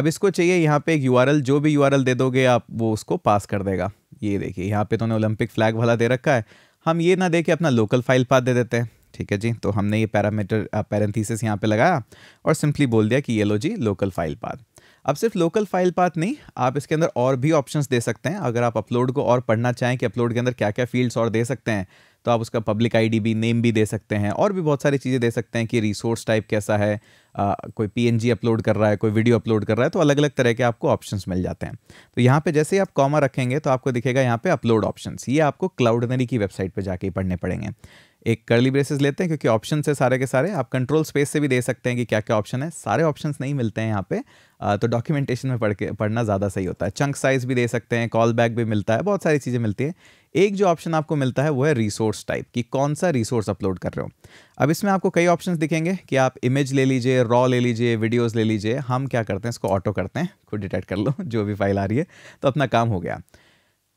अब इसको चाहिए यहाँ पे एक यू जो भी यू दे दोगे आप वो उसको पास कर देगा ये देखिए यहाँ पे तो उन्हें ओलंपिक फ्लैग वाला दे रखा है हम ये ना दे के अपना लोकल फाइल पा दे देते हैं ठीक है जी तो हमने ये पैरामीटर पैरेंथीसिस यहाँ पे लगाया और सिंपली बोल दिया कि ये लो जी लोकल फाइल पाथ अब सिर्फ लोकल फाइल पाथ नहीं आप इसके अंदर और भी ऑप्शंस दे सकते हैं अगर आप अपलोड को और पढ़ना चाहें कि अपलोड के अंदर क्या क्या फील्ड्स और दे सकते हैं तो आप उसका पब्लिक आईडी भी नेम भी दे सकते हैं और भी बहुत सारी चीज़ें दे सकते हैं कि रिसोर्स टाइप कैसा है आ, कोई पीएनजी अपलोड कर रहा है कोई वीडियो अपलोड कर रहा है तो अलग अलग तरह के आपको ऑप्शंस मिल जाते हैं तो यहाँ पे जैसे ही आप कॉमा रखेंगे तो आपको दिखेगा यहाँ पे अपलोड ऑप्शंस ये आपको क्लाउडनरी की वेबसाइट पर जाके पढ़ने पड़ेंगे एक कर्ली ब्रेसेस लेते हैं क्योंकि ऑप्शन है सारे के सारे आप कंट्रोल स्पेस से भी दे सकते हैं कि क्या क्या ऑप्शन है सारे ऑप्शन नहीं मिलते हैं यहाँ पे तो डॉक्यूमेंटेशन में पढ़ के पढ़ना ज़्यादा सही होता है चंक साइज भी दे सकते हैं कॉल बैक भी मिलता है बहुत सारी चीज़ें मिलती है एक जो ऑप्शन आपको मिलता है वो है रिसोर्स टाइप कि कौन सा रिसोर्स अपलोड कर रहे हो अब इसमें आपको कई ऑप्शन दिखेंगे कि आप इमेज ले लीजिए रॉ ले लीजिए वीडियोज़ ले लीजिए हम क्या करते हैं इसको ऑटो करते हैं खुद डिटेक्ट कर लो जो भी फाइल आ रही है तो अपना काम हो गया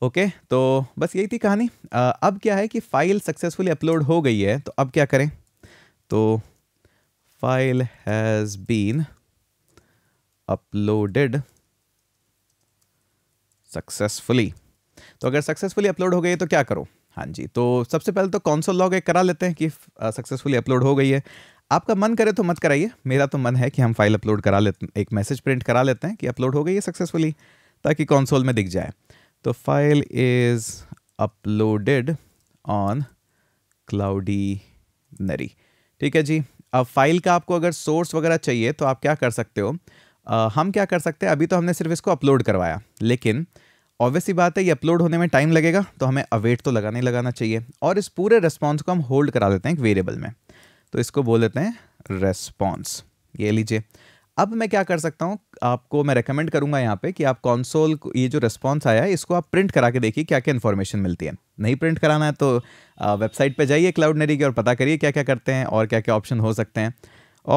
ओके तो बस यही थी कहानी आ, अब क्या है कि फ़ाइल सक्सेसफुली अपलोड हो गई है तो अब क्या करें तो file has been uploaded successfully तो अगर सक्सेसफुली अपलोड हो गई है तो क्या करो हाँ जी तो सबसे पहले तो कौनसोल लॉग एक करा लेते हैं कि सक्सेसफुली अपलोड हो गई है आपका मन करे तो मत कराइए मेरा तो मन है कि हम फाइल अपलोड करा लेते एक मैसेज प्रिंट करा लेते हैं कि अपलोड हो गई है सक्सेसफुली ताकि कौनसोल में दिख जाए the file is uploaded on cloudinary ठीक है जी अब फाइल का आपको अगर सोर्स वगैरह चाहिए तो आप क्या कर सकते हो आ, हम क्या कर सकते हैं अभी तो हमने सिर्फ इसको अपलोड करवाया लेकिन ऑब्वियसली बात है ये अपलोड होने में टाइम लगेगा तो हमें अवेट तो लगाने लगाना चाहिए और इस पूरे रेस्पॉन्स को हम होल्ड करा देते हैं एक वेरिएबल में तो इसको बोल देते हैं रेस्पॉन्स ये लीजिए अब मैं क्या कर सकता हूँ आपको मैं रेकमेंड करूंगा यहाँ पे कि आप कॉन्सोल ये जो रिस्पॉन्स आया है इसको आप प्रिंट करा के देखिए क्या क्या इन्फॉर्मेशन मिलती है नहीं प्रिंट कराना है तो वेबसाइट पे जाइए क्लाउड नेरी की और पता करिए क्या क्या करते हैं और क्या क्या ऑप्शन हो सकते हैं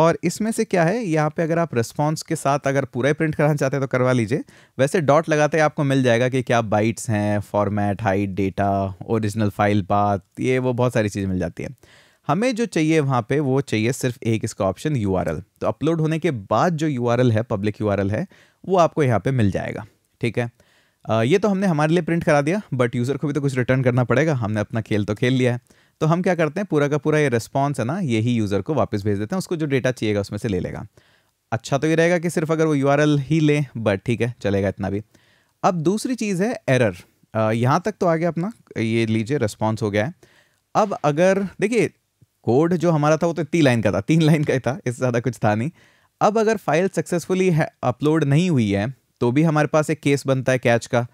और इसमें से क्या है यहाँ पे अगर आप रिस्पॉन्स के साथ अगर पूरा ही प्रिंट कराना चाहते हैं तो करवा लीजिए वैसे डॉट लगाते आपको मिल जाएगा कि क्या बाइट्स हैं format height data original file path ये वो बहुत सारी चीज़ें मिल जाती हैं हमें जो चाहिए वहाँ पे वो चाहिए सिर्फ एक इसका ऑप्शन यू तो अपलोड होने के बाद जो यू है पब्लिक यू है वो आपको यहाँ पर मिल जाएगा ठीक है आ, ये तो हमने हमारे लिए प्रिंट करा दिया बट यूज़र को भी तो कुछ रिटर्न करना पड़ेगा हमने अपना खेल तो खेल लिया है तो हम क्या करते हैं पूरा का पूरा ये रिस्पॉन्स है ना यही यूज़र को वापस भेज देते हैं उसको जो डेटा चाहिएगा उसमें से ले लेगा अच्छा तो ये रहेगा कि सिर्फ अगर वो यू ही लें बट ठीक है चलेगा इतना भी अब दूसरी चीज़ है एरर यहाँ तक तो आ गया अपना ये लीजिए रिस्पॉन्स हो गया है अब अगर देखिए कोड जो हमारा था वो तो इतनी लाइन का था तीन लाइन का ही था इससे ज़्यादा कुछ था नहीं अब अगर फाइल सक्सेसफुली अपलोड नहीं हुई है तो भी हमारे पास एक केस बनता है कैच का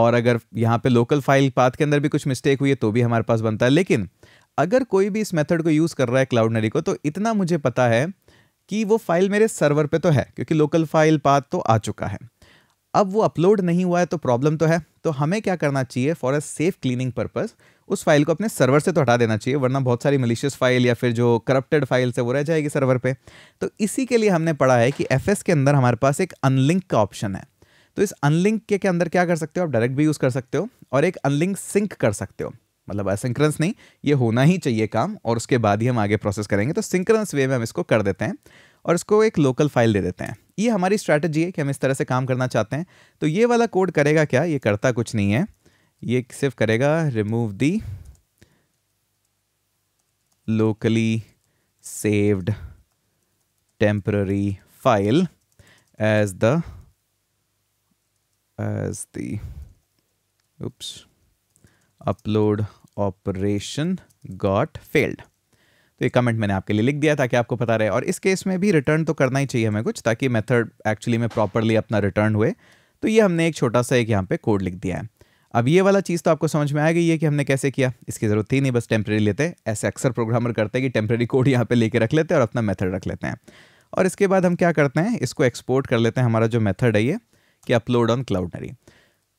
और अगर यहाँ पे लोकल फाइल पाथ के अंदर भी कुछ मिस्टेक हुई है तो भी हमारे पास बनता है लेकिन अगर कोई भी इस मेथड को यूज़ कर रहा है क्लाउडनरी को तो इतना मुझे पता है कि वो फाइल मेरे सर्वर पे तो है क्योंकि लोकल फाइल पाथ तो आ चुका है अब वो अपलोड नहीं हुआ है तो प्रॉब्लम तो है तो हमें क्या करना चाहिए for a safe cleaning purpose उस फाइल को अपने सर्वर से तो हटा देना चाहिए वरना बहुत सारी मलिशियस फाइल या फिर जो करप्टेड फाइल्स है वो रह जाएगी सर्वर पे तो इसी के लिए हमने पढ़ा है कि एफ के अंदर हमारे पास एक अनलिंक का ऑप्शन है तो इस अनलिंक के, के अंदर क्या कर सकते हो आप डायरेक्ट भी यूज़ कर सकते हो और एक अनलिंक सिंक कर सकते हो मतलब सिंक्रेंस नहीं ये होना ही चाहिए काम और उसके बाद ही हम आगे प्रोसेस करेंगे तो सिंक्रंस वे में हम इसको कर देते हैं और इसको एक लोकल फाइल दे देते हैं ये हमारी स्ट्रैटेजी है कि हम इस तरह से काम करना चाहते हैं तो ये वाला कोड करेगा क्या ये करता कुछ नहीं है ये सिर्फ करेगा remove the locally saved temporary file as the as the upload operation got failed तो ये कमेंट मैंने आपके लिए लिख दिया ताकि आपको पता रहे और इस केस में भी रिटर्न तो करना ही चाहिए हमें कुछ ताकि मेथड एक्चुअली में प्रॉपरली अपना रिटर्न हुए तो ये हमने एक छोटा सा एक यहाँ पे कोड लिख दिया है अब ये वाला चीज़ तो आपको समझ में आ गई है कि हमने कैसे किया इसकी ज़रूरत ही नहीं बस टेम्प्रेरी लेते ऐसे अक्सर प्रोग्रामर करते हैं कि टेम्प्रेरी कोड यहाँ पे लेके रख लेते हैं और अपना मेथड रख लेते हैं और इसके बाद हम क्या करते हैं इसको एक्सपोर्ट कर लेते हैं हमारा जो मेथड है ये कि अपलोड ऑन क्लाउडनरी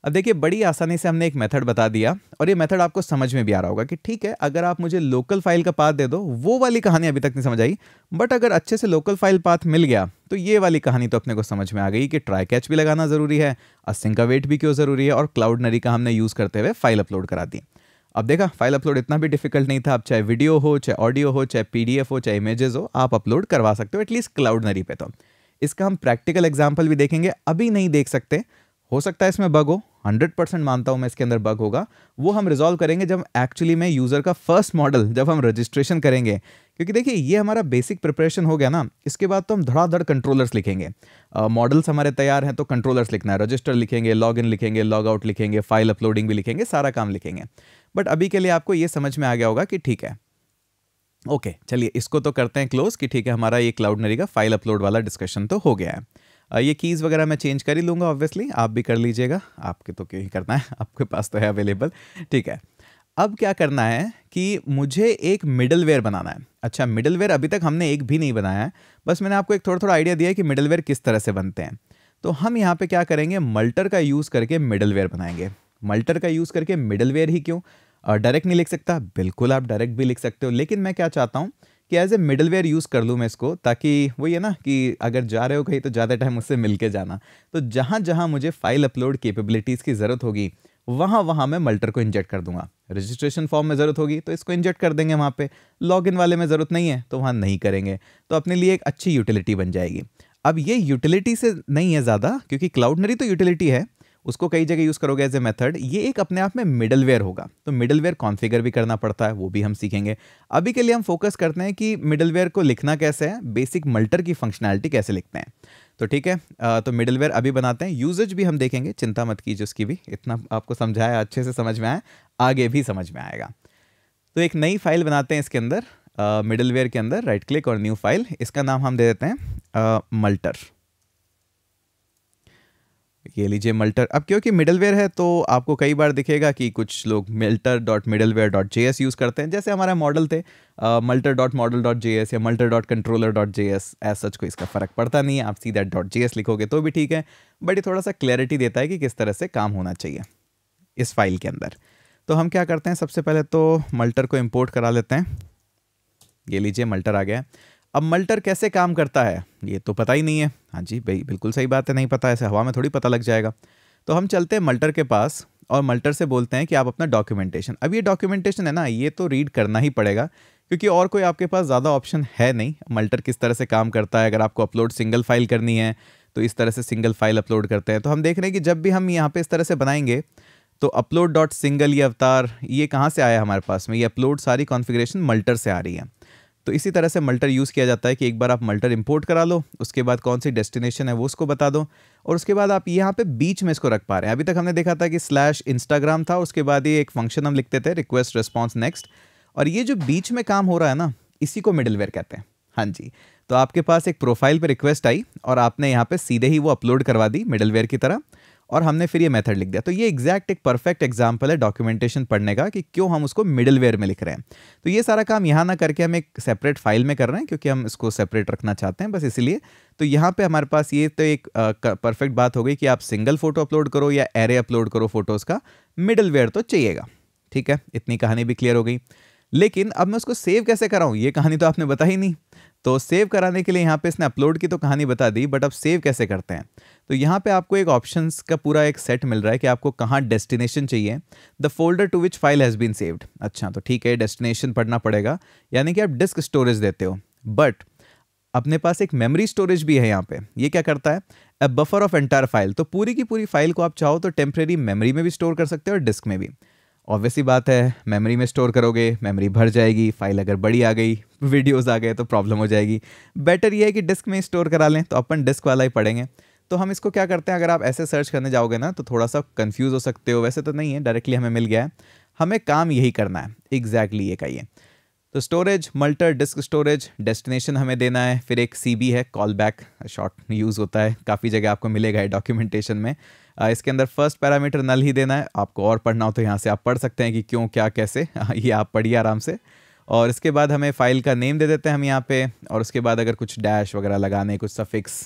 अब देखिए बड़ी आसानी से हमने एक मेथड बता दिया और ये मेथड आपको समझ में भी आ रहा होगा कि ठीक है अगर आप मुझे लोकल फाइल का पाथ दे दो वो वाली कहानी अभी तक नहीं समझ आई बट अगर अच्छे से लोकल फाइल पाथ मिल गया तो ये वाली कहानी तो अपने को समझ में आ गई कि ट्राई कैच भी लगाना ज़रूरी है असिंग का वेट भी क्यों ज़रूरी है और क्लाउड नरी का हमने यूज़ करते हुए फाइल अपलोड करा दी अब देखा फाइल अपलोड इतना भी डिफिकल्ट नहीं था आप चाहे वीडियो हो चाहे ऑडियो हो चाहे पी हो चाहे इमेजेस हो आप अपलोड करवा सकते हो एटलीस्ट क्लाउड नरी पे तो इसका हम प्रैक्टिकल एग्जाम्पल भी देखेंगे अभी नहीं देख सकते हो सकता है इसमें बग हो हंड्रेड परसेंट मानता हूँ मैं इसके अंदर बग होगा वो हम रिजॉल्व करेंगे जब एक्चुअली में यूज़र का फर्स्ट मॉडल जब हम रजिस्ट्रेशन करेंगे क्योंकि देखिए ये हमारा बेसिक प्रिपरेशन हो गया ना इसके बाद तो हम धड़ाधड़ कंट्रोलर्स लिखेंगे मॉडल्स uh, हमारे तैयार हैं तो कंट्रोलर्स लिखना है रजिस्टर लिखेंगे लॉग इन लिखेंगे लॉग आउट लिखेंगे फाइल अपलोडिंग भी लिखेंगे सारा काम लिखेंगे बट अभी के लिए आपको ये समझ में आ गया होगा कि ठीक है ओके okay, चलिए इसको तो करते हैं क्लोज कि ठीक है हमारा ये क्लाउडनरी का फाइल अपलोड वाला डिस्कशन तो हो गया है ये कीज़ वगैरह मैं चेंज कर ही लूँगा ऑब्वियसली आप भी कर लीजिएगा आपके तो क्यों ही करना है आपके पास तो है अवेलेबल ठीक है अब क्या करना है कि मुझे एक मिडल वेयर बनाना है अच्छा मिडल वेयर अभी तक हमने एक भी नहीं बनाया है बस मैंने आपको एक थोड़ा थोड़ा आइडिया दिया है कि मिडल वेयर किस तरह से बनते हैं तो हम यहाँ पे क्या करेंगे मल्टर का यूज़ करके मिडल वेयर बनाएंगे मल्टर का यूज़ करके मिडल वेयर ही क्यों डायरेक्ट नहीं लिख सकता बिल्कुल आप डायरेक्ट भी लिख सकते हो लेकिन मैं क्या चाहता हूँ कि as a middleware use कर लूँ मैं इसको ताकि वही है ना कि अगर जा रहे हो कहीं तो ज़्यादा टाइम उससे मिल के जाना तो जहाँ जहाँ मुझे फ़ाइल अपलोड केपेबिलिटीज़ की ज़रूरत होगी वहाँ वहाँ मैं मल्टर को इंजेक्ट कर दूंगा रजिस्ट्रेशन फॉर्म में ज़रूरत होगी तो इसको इंजेक्ट कर देंगे वहाँ पे लॉगिन वाले में ज़रूरत नहीं है तो वहाँ नहीं करेंगे तो अपने लिए एक अच्छी यूटिलिटी बन जाएगी अब ये यूटिलिटी से नहीं है ज़्यादा क्योंकि क्लाउडनरी तो यूटिलिटी है उसको कई जगह यूज़ करोगे एज ए मेथड ये एक अपने आप में मिडलवेयर होगा तो मिडलवेयर कॉन्फ़िगर भी करना पड़ता है वो भी हम सीखेंगे अभी के लिए हम फोकस करते हैं कि मिडलवेयर को लिखना कैसे है बेसिक मल्टर की फंक्शनैलिटी कैसे लिखते हैं तो ठीक है तो मिडलवेयर अभी बनाते हैं यूजेज भी हम देखेंगे चिंता मत कीजिए उसकी भी इतना आपको समझाया अच्छे से समझ में आए आगे भी समझ में आएगा तो एक नई फाइल बनाते हैं इसके अंदर मिडलवेयर के अंदर राइट क्लिक और न्यू फाइल इसका नाम हम दे देते हैं मल्टर uh, ये लीजिए मल्टर अब क्योंकि मिडलवेयर है तो आपको कई बार दिखेगा कि कुछ लोग multer dot middleware dot J S use करते हैं जैसे हमारा मॉडल थे multer dot model dot J S या multer dot controller dot J S as such को इसका फ़र्क पड़ता नहीं है आप सीधा डॉट जे एस लिखोगे तो भी ठीक है बट ये थोड़ा सा क्लैरिटी देता है कि किस तरह से काम होना चाहिए इस फाइल के अंदर तो हम क्या करते हैं सबसे पहले तो मल्टर को इम्पोर्ट करा लेते हैं ये लीजिए मल्टर आ गया है अब मल्टर कैसे काम करता है ये तो पता ही नहीं है हाँ जी भाई बिल्कुल सही बात है नहीं पता ऐसे हवा में थोड़ी पता लग जाएगा तो हम चलते हैं मल्टर के पास और मल्टर से बोलते हैं कि आप अपना डॉक्यूमेंटेशन अब ये डॉक्यूमेंटेशन है ना ये तो रीड करना ही पड़ेगा क्योंकि और कोई आपके पास ज़्यादा ऑप्शन है नहीं मल्टर किस तरह से काम करता है अगर आपको अपलोड सिंगल फाइल करनी है तो इस तरह से सिंगल फाइल अपलोड करते हैं तो हम देख रहे हैं कि जब भी हम यहाँ पर इस तरह से बनाएंगे तो अपलोड डॉट सिंगल ये अवतार ये कहाँ से आया हमारे पास में ये अपलोड सारी कॉन्फ़िगरेशन मल्टर से आ रही है तो इसी तरह से मल्टर यूज़ किया जाता है कि एक बार आप मल्टर इंपोर्ट करा लो उसके बाद कौन सी डेस्टिनेशन है वो उसको बता दो और उसके बाद आप यहाँ पे बीच में इसको रख पा रहे हैं अभी तक हमने देखा था कि स्लैश इंस्टाग्राम था उसके बाद ये एक फंक्शन हम लिखते थे रिक्वेस्ट रिस्पॉन्स नेक्स्ट और ये जो बीच में काम हो रहा है ना इसी को मिडलवेयर कहते हैं हाँ जी तो आपके पास एक प्रोफाइल पर रिक्वेस्ट आई और आपने यहाँ पर सीधे ही वो अपलोड करवा दी मिडलवेयर की तरह और हमने फिर ये मेथड लिख दिया तो ये एग्जैक्ट एक परफेक्ट एग्जाम्पल है डॉक्यूमेंटेशन पढ़ने का कि क्यों हम उसको मिडिल वेयर में लिख रहे हैं तो ये सारा काम यहाँ ना करके हम एक सेपरेट फाइल में कर रहे हैं क्योंकि हम इसको सेपरेट रखना चाहते हैं बस इसीलिए तो यहाँ पे हमारे पास ये तो एक परफेक्ट बात हो गई कि आप सिंगल फोटो अपलोड करो या एरे अपलोड करो फोटोज़ का मिडिल वेयर तो चाहिएगा ठीक है इतनी कहानी भी क्लियर हो गई लेकिन अब मैं उसको सेव कैसे कराऊँ ये कहानी तो आपने बताई नहीं तो सेव कराने के लिए यहाँ पे इसने अपलोड की तो कहानी बता दी बट अब सेव कैसे करते हैं तो यहाँ पे आपको एक ऑप्शंस का पूरा एक सेट मिल रहा है कि आपको कहाँ डेस्टिनेशन चाहिए the folder to which file has been saved अच्छा तो ठीक है डेस्टिनेशन पढ़ना पड़ेगा यानी कि आप डिस्क स्टोरेज देते हो बट अपने पास एक मेमोरी स्टोरेज भी है यहाँ पे ये क्या करता है a buffer of entire file तो पूरी की पूरी फाइल को आप चाहो तो टेम्प्रेरी मेमोरी में भी स्टोर कर सकते हो और डिस्क में भी ऑब्वियसली बात है मेमोरी में स्टोर करोगे मेमोरी भर जाएगी फाइल अगर बड़ी आ गई वीडियोस आ गए तो प्रॉब्लम हो जाएगी बेटर ये है कि डिस्क में स्टोर करा लें तो अपन डिस्क वाला ही पढ़ेंगे तो हम इसको क्या करते हैं अगर आप ऐसे सर्च करने जाओगे ना तो थोड़ा सा कन्फ्यूज़ हो सकते हो वैसे तो नहीं है डायरेक्टली हमें मिल गया है हमें काम यही करना है एग्जैक्टली ये कहिए तो storage multer disk storage destination हमें देना है फिर एक सी है कॉल बैक शॉर्ट यूज़ होता है काफ़ी जगह आपको मिलेगा डॉक्यूमेंटेशन में इसके अंदर फर्स्ट पैरामीटर नल ही देना है आपको और पढ़ना हो तो यहाँ से आप पढ़ सकते हैं कि क्यों क्या कैसे ये आप पढ़िए आराम से और इसके बाद हमें फ़ाइल का नेम दे देते हैं हम यहाँ पे और उसके बाद अगर कुछ डैश वगैरह लगाने कुछ सफिक्स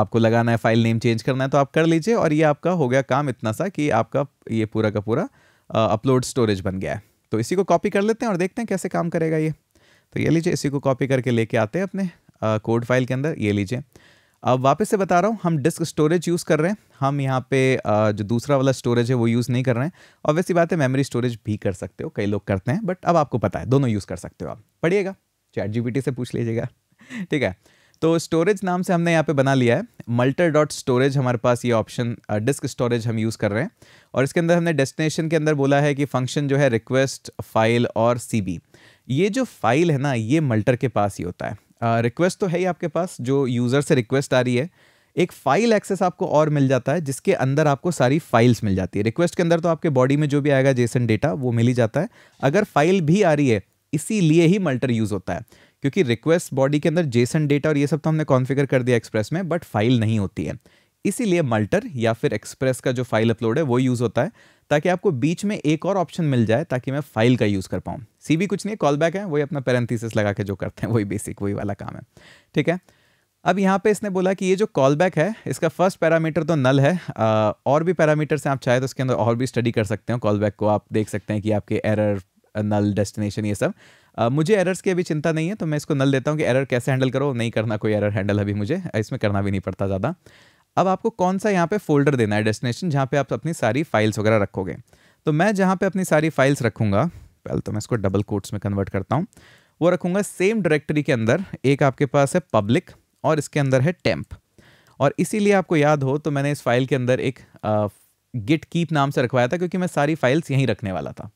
आपको लगाना है फ़ाइल नेम चेंज करना है तो आप कर लीजिए और ये आपका हो गया काम इतना सा कि आपका ये पूरा का पूरा अपलोड स्टोरेज बन गया है तो इसी को कॉपी कर लेते हैं और देखते हैं कैसे काम करेगा ये तो ये लीजिए इसी को कॉपी करके लेके आते हैं अपने कोड फाइल के अंदर ये लीजिए अब वापस से बता रहा हूँ हम डिस्क स्टोरेज यूज़ कर रहे हैं हम यहाँ पे जो दूसरा वाला स्टोरेज है वो यूज़ नहीं कर रहे हैं वैसी बात है मेमोरी स्टोरेज भी कर सकते हो कई लोग करते हैं बट अब आपको पता है दोनों यूज़ कर सकते हो आप पढ़िएगा चैट जी से पूछ लीजिएगा ठीक है तो स्टोरेज नाम से हमने यहाँ पे बना लिया है मल्टर डॉट स्टोरेज हमारे पास ये ऑप्शन डिस्क स्टोरेज हम यूज़ कर रहे हैं और इसके अंदर हमने डेस्टिनेशन के अंदर बोला है कि फंक्शन जो है रिक्वेस्ट फाइल और सी ये जो फाइल है ना ये मल्टर के पास ही होता है रिक्वेस्ट तो है ही आपके पास जो यूज़र से रिक्वेस्ट आ रही है एक फाइल एक्सेस आपको और मिल जाता है जिसके अंदर आपको सारी फाइल्स मिल जाती है रिक्वेस्ट के अंदर तो आपके बॉडी में जो भी आएगा जेसन डेटा वो मिल ही जाता है अगर फाइल भी आ रही है इसीलिए ही मल्टर यूज़ होता है क्योंकि रिक्वेस्ट बॉडी के अंदर जेसन डेटा और ये सब तो हमने कॉन्फ़िगर कर दिया एक्सप्रेस में बट फाइल नहीं होती है इसीलिए मल्टर या फिर एक्सप्रेस का जो फाइल अपलोड है वो यूज़ होता है ताकि आपको बीच में एक और ऑप्शन मिल जाए ताकि मैं फाइल का यूज़ कर पाऊँ सी भी कुछ नहीं कॉल बैक है वही अपना पैरेंथीसिस लगा के जो करते हैं वही बेसिक वही वाला काम है ठीक है अब यहाँ पे इसने बोला कि ये जो कॉल बैक है इसका फर्स्ट पैरामीटर तो नल है आ, और भी पैरामीटर्स हैं आप चाहे तो उसके अंदर और भी स्टडी कर सकते हो कॉल बैक को आप देख सकते हैं कि आपके एरर नल डेस्टिनेशन ये सब आ, मुझे एरर्स की अभी चिंता नहीं है तो मैं इसको नल देता हूँ कि एरर कैसे हैंडल करो नहीं करना कोई एरर हैंडल अभी मुझे इसमें करना भी नहीं पड़ता ज़्यादा अब आपको कौन सा यहाँ पे फोल्डर देना है डेस्टिनेशन जहाँ पे आप अपनी सारी फाइल्स वगैरह रखोगे तो मैं जहाँ पे अपनी सारी फाइल्स रखूँगा पहले तो मैं इसको डबल कोट्स में कन्वर्ट करता हूँ वो रखूँगा सेम डायरेक्टरी के अंदर एक आपके पास है पब्लिक और इसके अंदर है टेम्प और इसीलिए आपको याद हो तो मैंने इस फाइल के अंदर एक गिट कीप नाम से रखवाया था क्योंकि मैं सारी फाइल्स यहीं रखने वाला था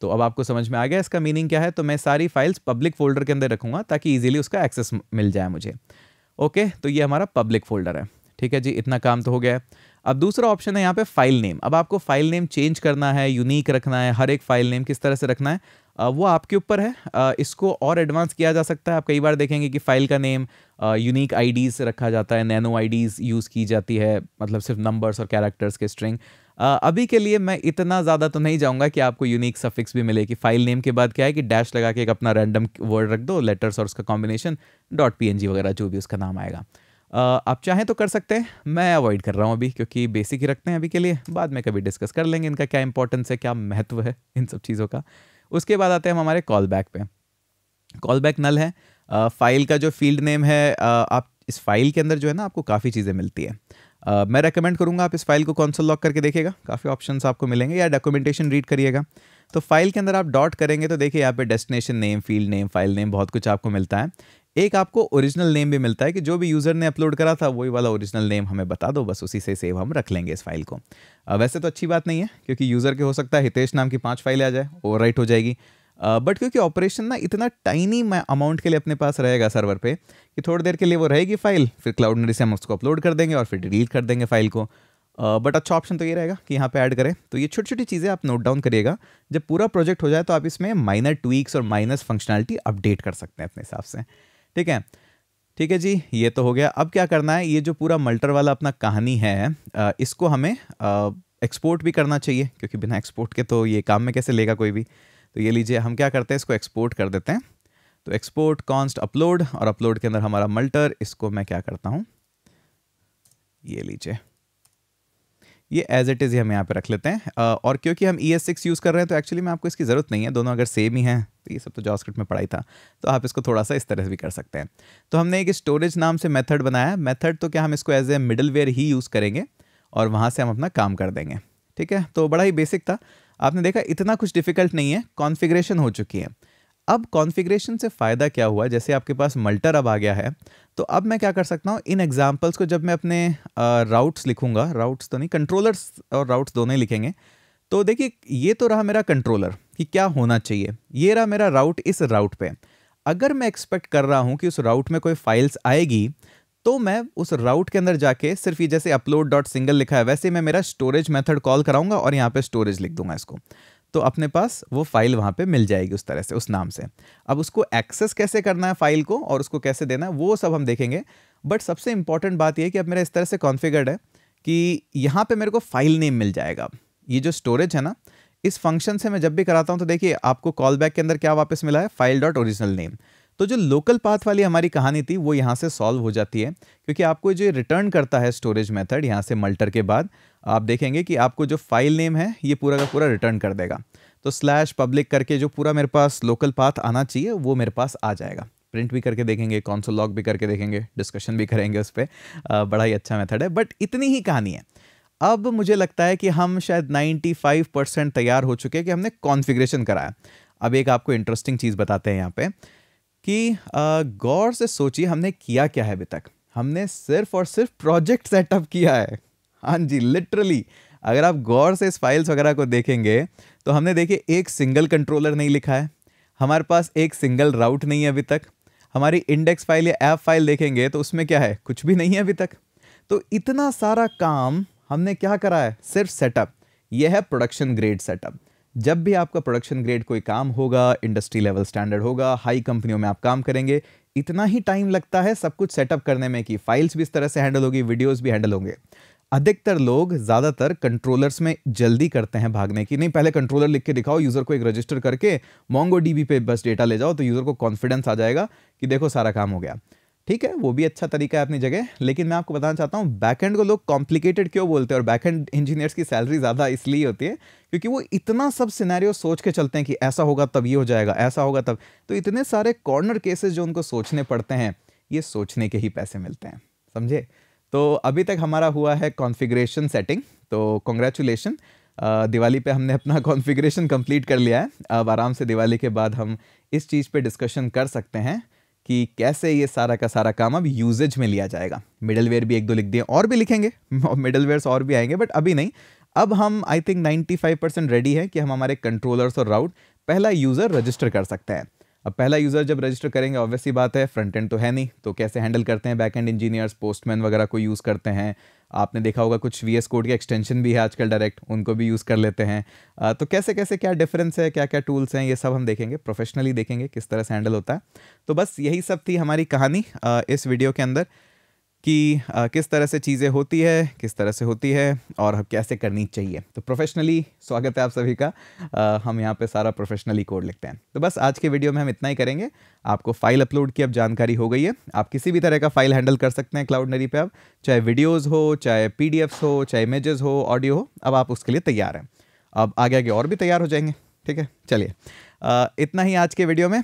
तो अब आपको समझ में आ गया इसका मीनिंग क्या है तो मैं सारी फाइल्स पब्लिक फोल्डर के अंदर रखूँगा ताकि ईजिली उसका एक्सेस मिल जाए मुझे ओके तो ये हमारा पब्लिक फोल्डर है ठीक है जी इतना काम तो हो गया अब दूसरा ऑप्शन है यहाँ पे फाइल नेम अब आपको फाइल नेम चेंज करना है यूनिक रखना है हर एक फाइल नेम किस तरह से रखना है वो आपके ऊपर है इसको और एडवांस किया जा सकता है आप कई बार देखेंगे कि फाइल का नेम यूनिक आईडीज रखा जाता है नैनो आईडीज यूज़ की जाती है मतलब सिर्फ नंबर्स और कैरेक्टर्स के स्ट्रिंग अभी के लिए मैं इतना ज़्यादा तो नहीं जाऊँगा कि आपको यूनिक सफिक्स भी मिले कि फाइल नेम के बाद क्या है कि डैश लगा के एक अपना रैंडम वर्ड रख दो लेटर्स और उसका कॉम्बिनेशन डॉट पी वगैरह जो भी उसका नाम आएगा आप चाहें तो कर सकते हैं मैं अवॉइड कर रहा हूँ अभी क्योंकि बेसिक ही रखते हैं अभी के लिए बाद में कभी डिस्कस कर लेंगे इनका क्या इंपॉर्टेंस है क्या महत्व है इन सब चीज़ों का उसके बाद आते हैं हम हमारे कॉल बैक पे कॉल बैक नल है फाइल का जो फील्ड नेम है आप इस फाइल के अंदर जो है ना आपको काफ़ी चीज़ें मिलती है मैं रेकमेंड करूँगा आप इस फाइल को कौनसल लॉक करके देखिएगा काफ़ी ऑप्शन आपको मिलेंगे या डॉक्यूमेंटेशन रीड करिएगा तो फाइल के अंदर आप डॉट करेंगे तो देखिए यहाँ पे destination name field name file name बहुत कुछ आपको मिलता है एक आपको ओरिजिनल नेम भी मिलता है कि जो भी यूज़र ने अपलोड करा था वही वाला ओरिजिनल नेम हमें बता दो बस उसी से सेव हम रख लेंगे इस फाइल को वैसे तो अच्छी बात नहीं है क्योंकि यूज़र के हो सकता है हितेश नाम की पाँच फाइलें आ जाए ओवर हो जाएगी बट क्योंकि ऑपरेशन ना इतना टाइनी अमाउंट के लिए अपने पास रहेगा सर्वर पे कि थोड़ी देर के लिए वो रहेगी फाइल फिर क्लाउड नरी से हम उसको अपलोड कर देंगे और फिर डिलीट कर देंगे फाइल को बट अच्छा ऑप्शन तो ये रहेगा कि यहाँ पे ऐड करें तो ये छोटी छोटी चीज़ें आप नोट डाउन करिएगा जब पूरा प्रोजेक्ट हो जाए तो आप इसमें माइनर ट्वीक्स और माइनस फंक्शनैलिटी अपडेट कर सकते हैं अपने हिसाब से ठीक है ठीक है जी ये तो हो गया अब क्या करना है ये जो पूरा मल्टर वाला अपना कहानी है इसको हमें एक्सपोर्ट भी करना चाहिए क्योंकि बिना एक्सपोर्ट के तो ये काम में कैसे लेगा कोई भी तो ये लीजिए हम क्या करते हैं इसको एक्सपोर्ट कर देते हैं तो एक्सपोर्ट कॉन्स्ट अपलोड और अपलोड के अंदर हमारा मल्टर इसको मैं क्या करता हूँ ये लीजिए ये एज इट इज़ ही हम यहाँ पे रख लेते हैं और क्योंकि हम ई एस सिक्स यूज़ कर रहे हैं तो एक्चुअली में आपको इसकी ज़रूरत नहीं है दोनों अगर सेम ही हैं तो ये सब तो जॉस्क्रिप्ट में पढ़ाई था तो आप इसको थोड़ा सा इस तरह से भी कर सकते हैं तो हमने एक स्टोरेज नाम से मेथड बनाया मेथड तो क्या हम इसको एज ए मिडल वेयर ही यूज़ करेंगे और वहाँ से हम अपना काम कर देंगे ठीक है तो बड़ा ही बेसिक था आपने देखा इतना कुछ डिफिकल्ट नहीं है कॉन्फिग्रेशन हो चुकी है अब कॉन्फ़िगरेशन से फ़ायदा क्या हुआ जैसे आपके पास मल्टर अब आ गया है तो अब मैं क्या कर सकता हूँ इन एग्जाम्पल्स को जब मैं अपने राउट्स लिखूँगा राउट्स तो नहीं कंट्रोलर्स और राउट्स दोनों ही लिखेंगे तो देखिए ये तो रहा मेरा कंट्रोलर कि क्या होना चाहिए ये रहा मेरा राउट इस राउट पर अगर मैं एक्सपेक्ट कर रहा हूँ कि उस राउट में कोई फाइल्स आएगी तो मैं उस राउट के अंदर जाके सिर्फ ये जैसे अपलोड डॉट सिंगल लिखा है वैसे मैं मेरा स्टोरेज मेथड कॉल कराऊंगा और यहाँ पे स्टोरेज लिख दूंगा इसको तो अपने पास वो फाइल वहाँ पे मिल जाएगी उस तरह से उस नाम से अब उसको एक्सेस कैसे करना है फाइल को और उसको कैसे देना है वो सब हम देखेंगे बट सबसे इंपॉर्टेंट बात यह कि अब मेरा इस तरह से कॉन्फिगर्ड है कि यहाँ पे मेरे को फाइल नेम मिल जाएगा ये जो स्टोरेज है ना इस फंक्शन से मैं जब भी कराता हूँ तो देखिए आपको कॉल बैक के अंदर क्या वापस मिला है फाइल डॉट ओरिजिनल नेम तो जो लोकल पाथ वाली हमारी कहानी थी वो यहाँ से सॉल्व हो जाती है क्योंकि आपको जो रिटर्न करता है स्टोरेज मेथड यहाँ से मल्टर के बाद आप देखेंगे कि आपको जो फाइल नेम है ये पूरा का पूरा रिटर्न कर देगा तो स्लैश पब्लिक करके जो पूरा मेरे पास लोकल पाथ आना चाहिए वो मेरे पास आ जाएगा प्रिंट भी करके देखेंगे कौनसोल लॉग भी करके देखेंगे डिस्कशन भी करेंगे उस पर बड़ा ही अच्छा मेथड है बट इतनी ही कहानी है अब मुझे लगता है कि हम शायद 95 परसेंट तैयार हो चुके हैं कि हमने कॉन्फ़िगरेशन कराया अब एक आपको इंटरेस्टिंग चीज़ बताते हैं यहाँ पे कि गौर से सोचिए हमने किया क्या है अभी तक हमने सिर्फ और सिर्फ प्रोजेक्ट सेटअप किया है हाँ जी लिटरली अगर आप गौर से इस फाइल्स वगैरह को देखेंगे तो हमने देखिए एक सिंगल कंट्रोलर नहीं लिखा है हमारे पास एक सिंगल राउट नहीं है अभी तक हमारी इंडेक्स फाइल या ऐप फाइल देखेंगे तो उसमें क्या है कुछ भी नहीं है अभी तक तो इतना सारा काम हमने क्या करा है सिर्फ सेटअप यह है प्रोडक्शन ग्रेड सेटअप जब भी आपका प्रोडक्शन ग्रेड कोई काम होगा इंडस्ट्री लेवल स्टैंडर्ड होगा हाई कंपनियों में आप काम करेंगे इतना ही टाइम लगता है सब कुछ सेटअप करने में कि फाइल्स भी इस तरह से हैंडल होगी वीडियोस भी हैंडल होंगे अधिकतर लोग ज़्यादातर कंट्रोलर्स में जल्दी करते हैं भागने की नहीं पहले कंट्रोलर लिख के दिखाओ यूज़र को एक रजिस्टर करके मोंगो डीबी पे बस डेटा ले जाओ तो यूज़र को कॉन्फिडेंस आ जाएगा कि देखो सारा काम हो गया ठीक है वो भी अच्छा तरीका है अपनी जगह लेकिन मैं आपको बताना चाहता हूँ बैकहेंड को लोग कॉम्प्लिकेटेड क्यों बोलते हैं और बैकहेंड इंजीनियर्स की सैलरी ज़्यादा इसलिए होती है क्योंकि वो इतना सब सिनेरियो सोच के चलते हैं कि ऐसा होगा तब ये हो जाएगा ऐसा होगा तब तो इतने सारे कॉर्नर केसेस जो उनको सोचने पड़ते हैं ये सोचने के ही पैसे मिलते हैं समझे तो अभी तक हमारा हुआ है कॉन्फ़िगरेशन सेटिंग तो कॉन्ग्रेचुलेशन दिवाली पे हमने अपना कॉन्फ़िगरेशन कंप्लीट कर लिया है अब आराम से दिवाली के बाद हम इस चीज़ पे डिस्कशन कर सकते हैं कि कैसे ये सारा का सारा काम अब यूजेज में लिया जाएगा मिडलवेयर भी एक दो लिख दिए और भी लिखेंगे मिडलवेयर्स और भी आएंगे बट अभी नहीं अब हम आई थिंक 95 परसेंट रेडी है कि हम हमारे कंट्रोलर्स और राउट पहला यूज़र रजिस्टर कर सकते हैं अब पहला यूज़र जब रजिस्टर करेंगे ऑब्वियसली बात है फ्रंट एंड तो है नहीं तो कैसे हैंडल करते हैं बैक एंड इंजीनियर्स पोस्टमैन वगैरह को यूज़ करते हैं आपने देखा होगा कुछ वी एस कोड के एक्सटेंशन भी है आजकल डायरेक्ट उनको भी यूज़ कर लेते हैं तो कैसे कैसे क्या डिफरेंस है क्या क्या टूल्स हैं ये सब हम देखेंगे प्रोफेशनली देखेंगे किस तरह से हैंडल होता है तो बस यही सब थी हमारी कहानी इस वीडियो के अंदर कि आ, किस तरह से चीज़ें होती है किस तरह से होती है और हम कैसे करनी चाहिए तो प्रोफेशनली स्वागत है आप सभी का आ, हम यहाँ पे सारा प्रोफेशनली कोड लिखते हैं तो बस आज के वीडियो में हम इतना ही करेंगे आपको फाइल अपलोड की अब जानकारी हो गई है आप किसी भी तरह का फाइल हैंडल कर सकते हैं क्लाउड नरी पर आप चाहे वीडियोज़ हो चाहे पी हो चाहे इमेजेस हो ऑडियो हो अब आप उसके लिए तैयार हैं अब आगे आगे और भी तैयार हो जाएंगे ठीक है चलिए इतना ही आज के वीडियो में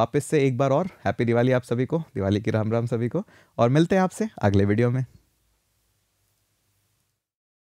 वापस से एक बार और हैप्पी दिवाली आप सभी को दिवाली की राम राम सभी को और मिलते हैं आपसे अगले वीडियो में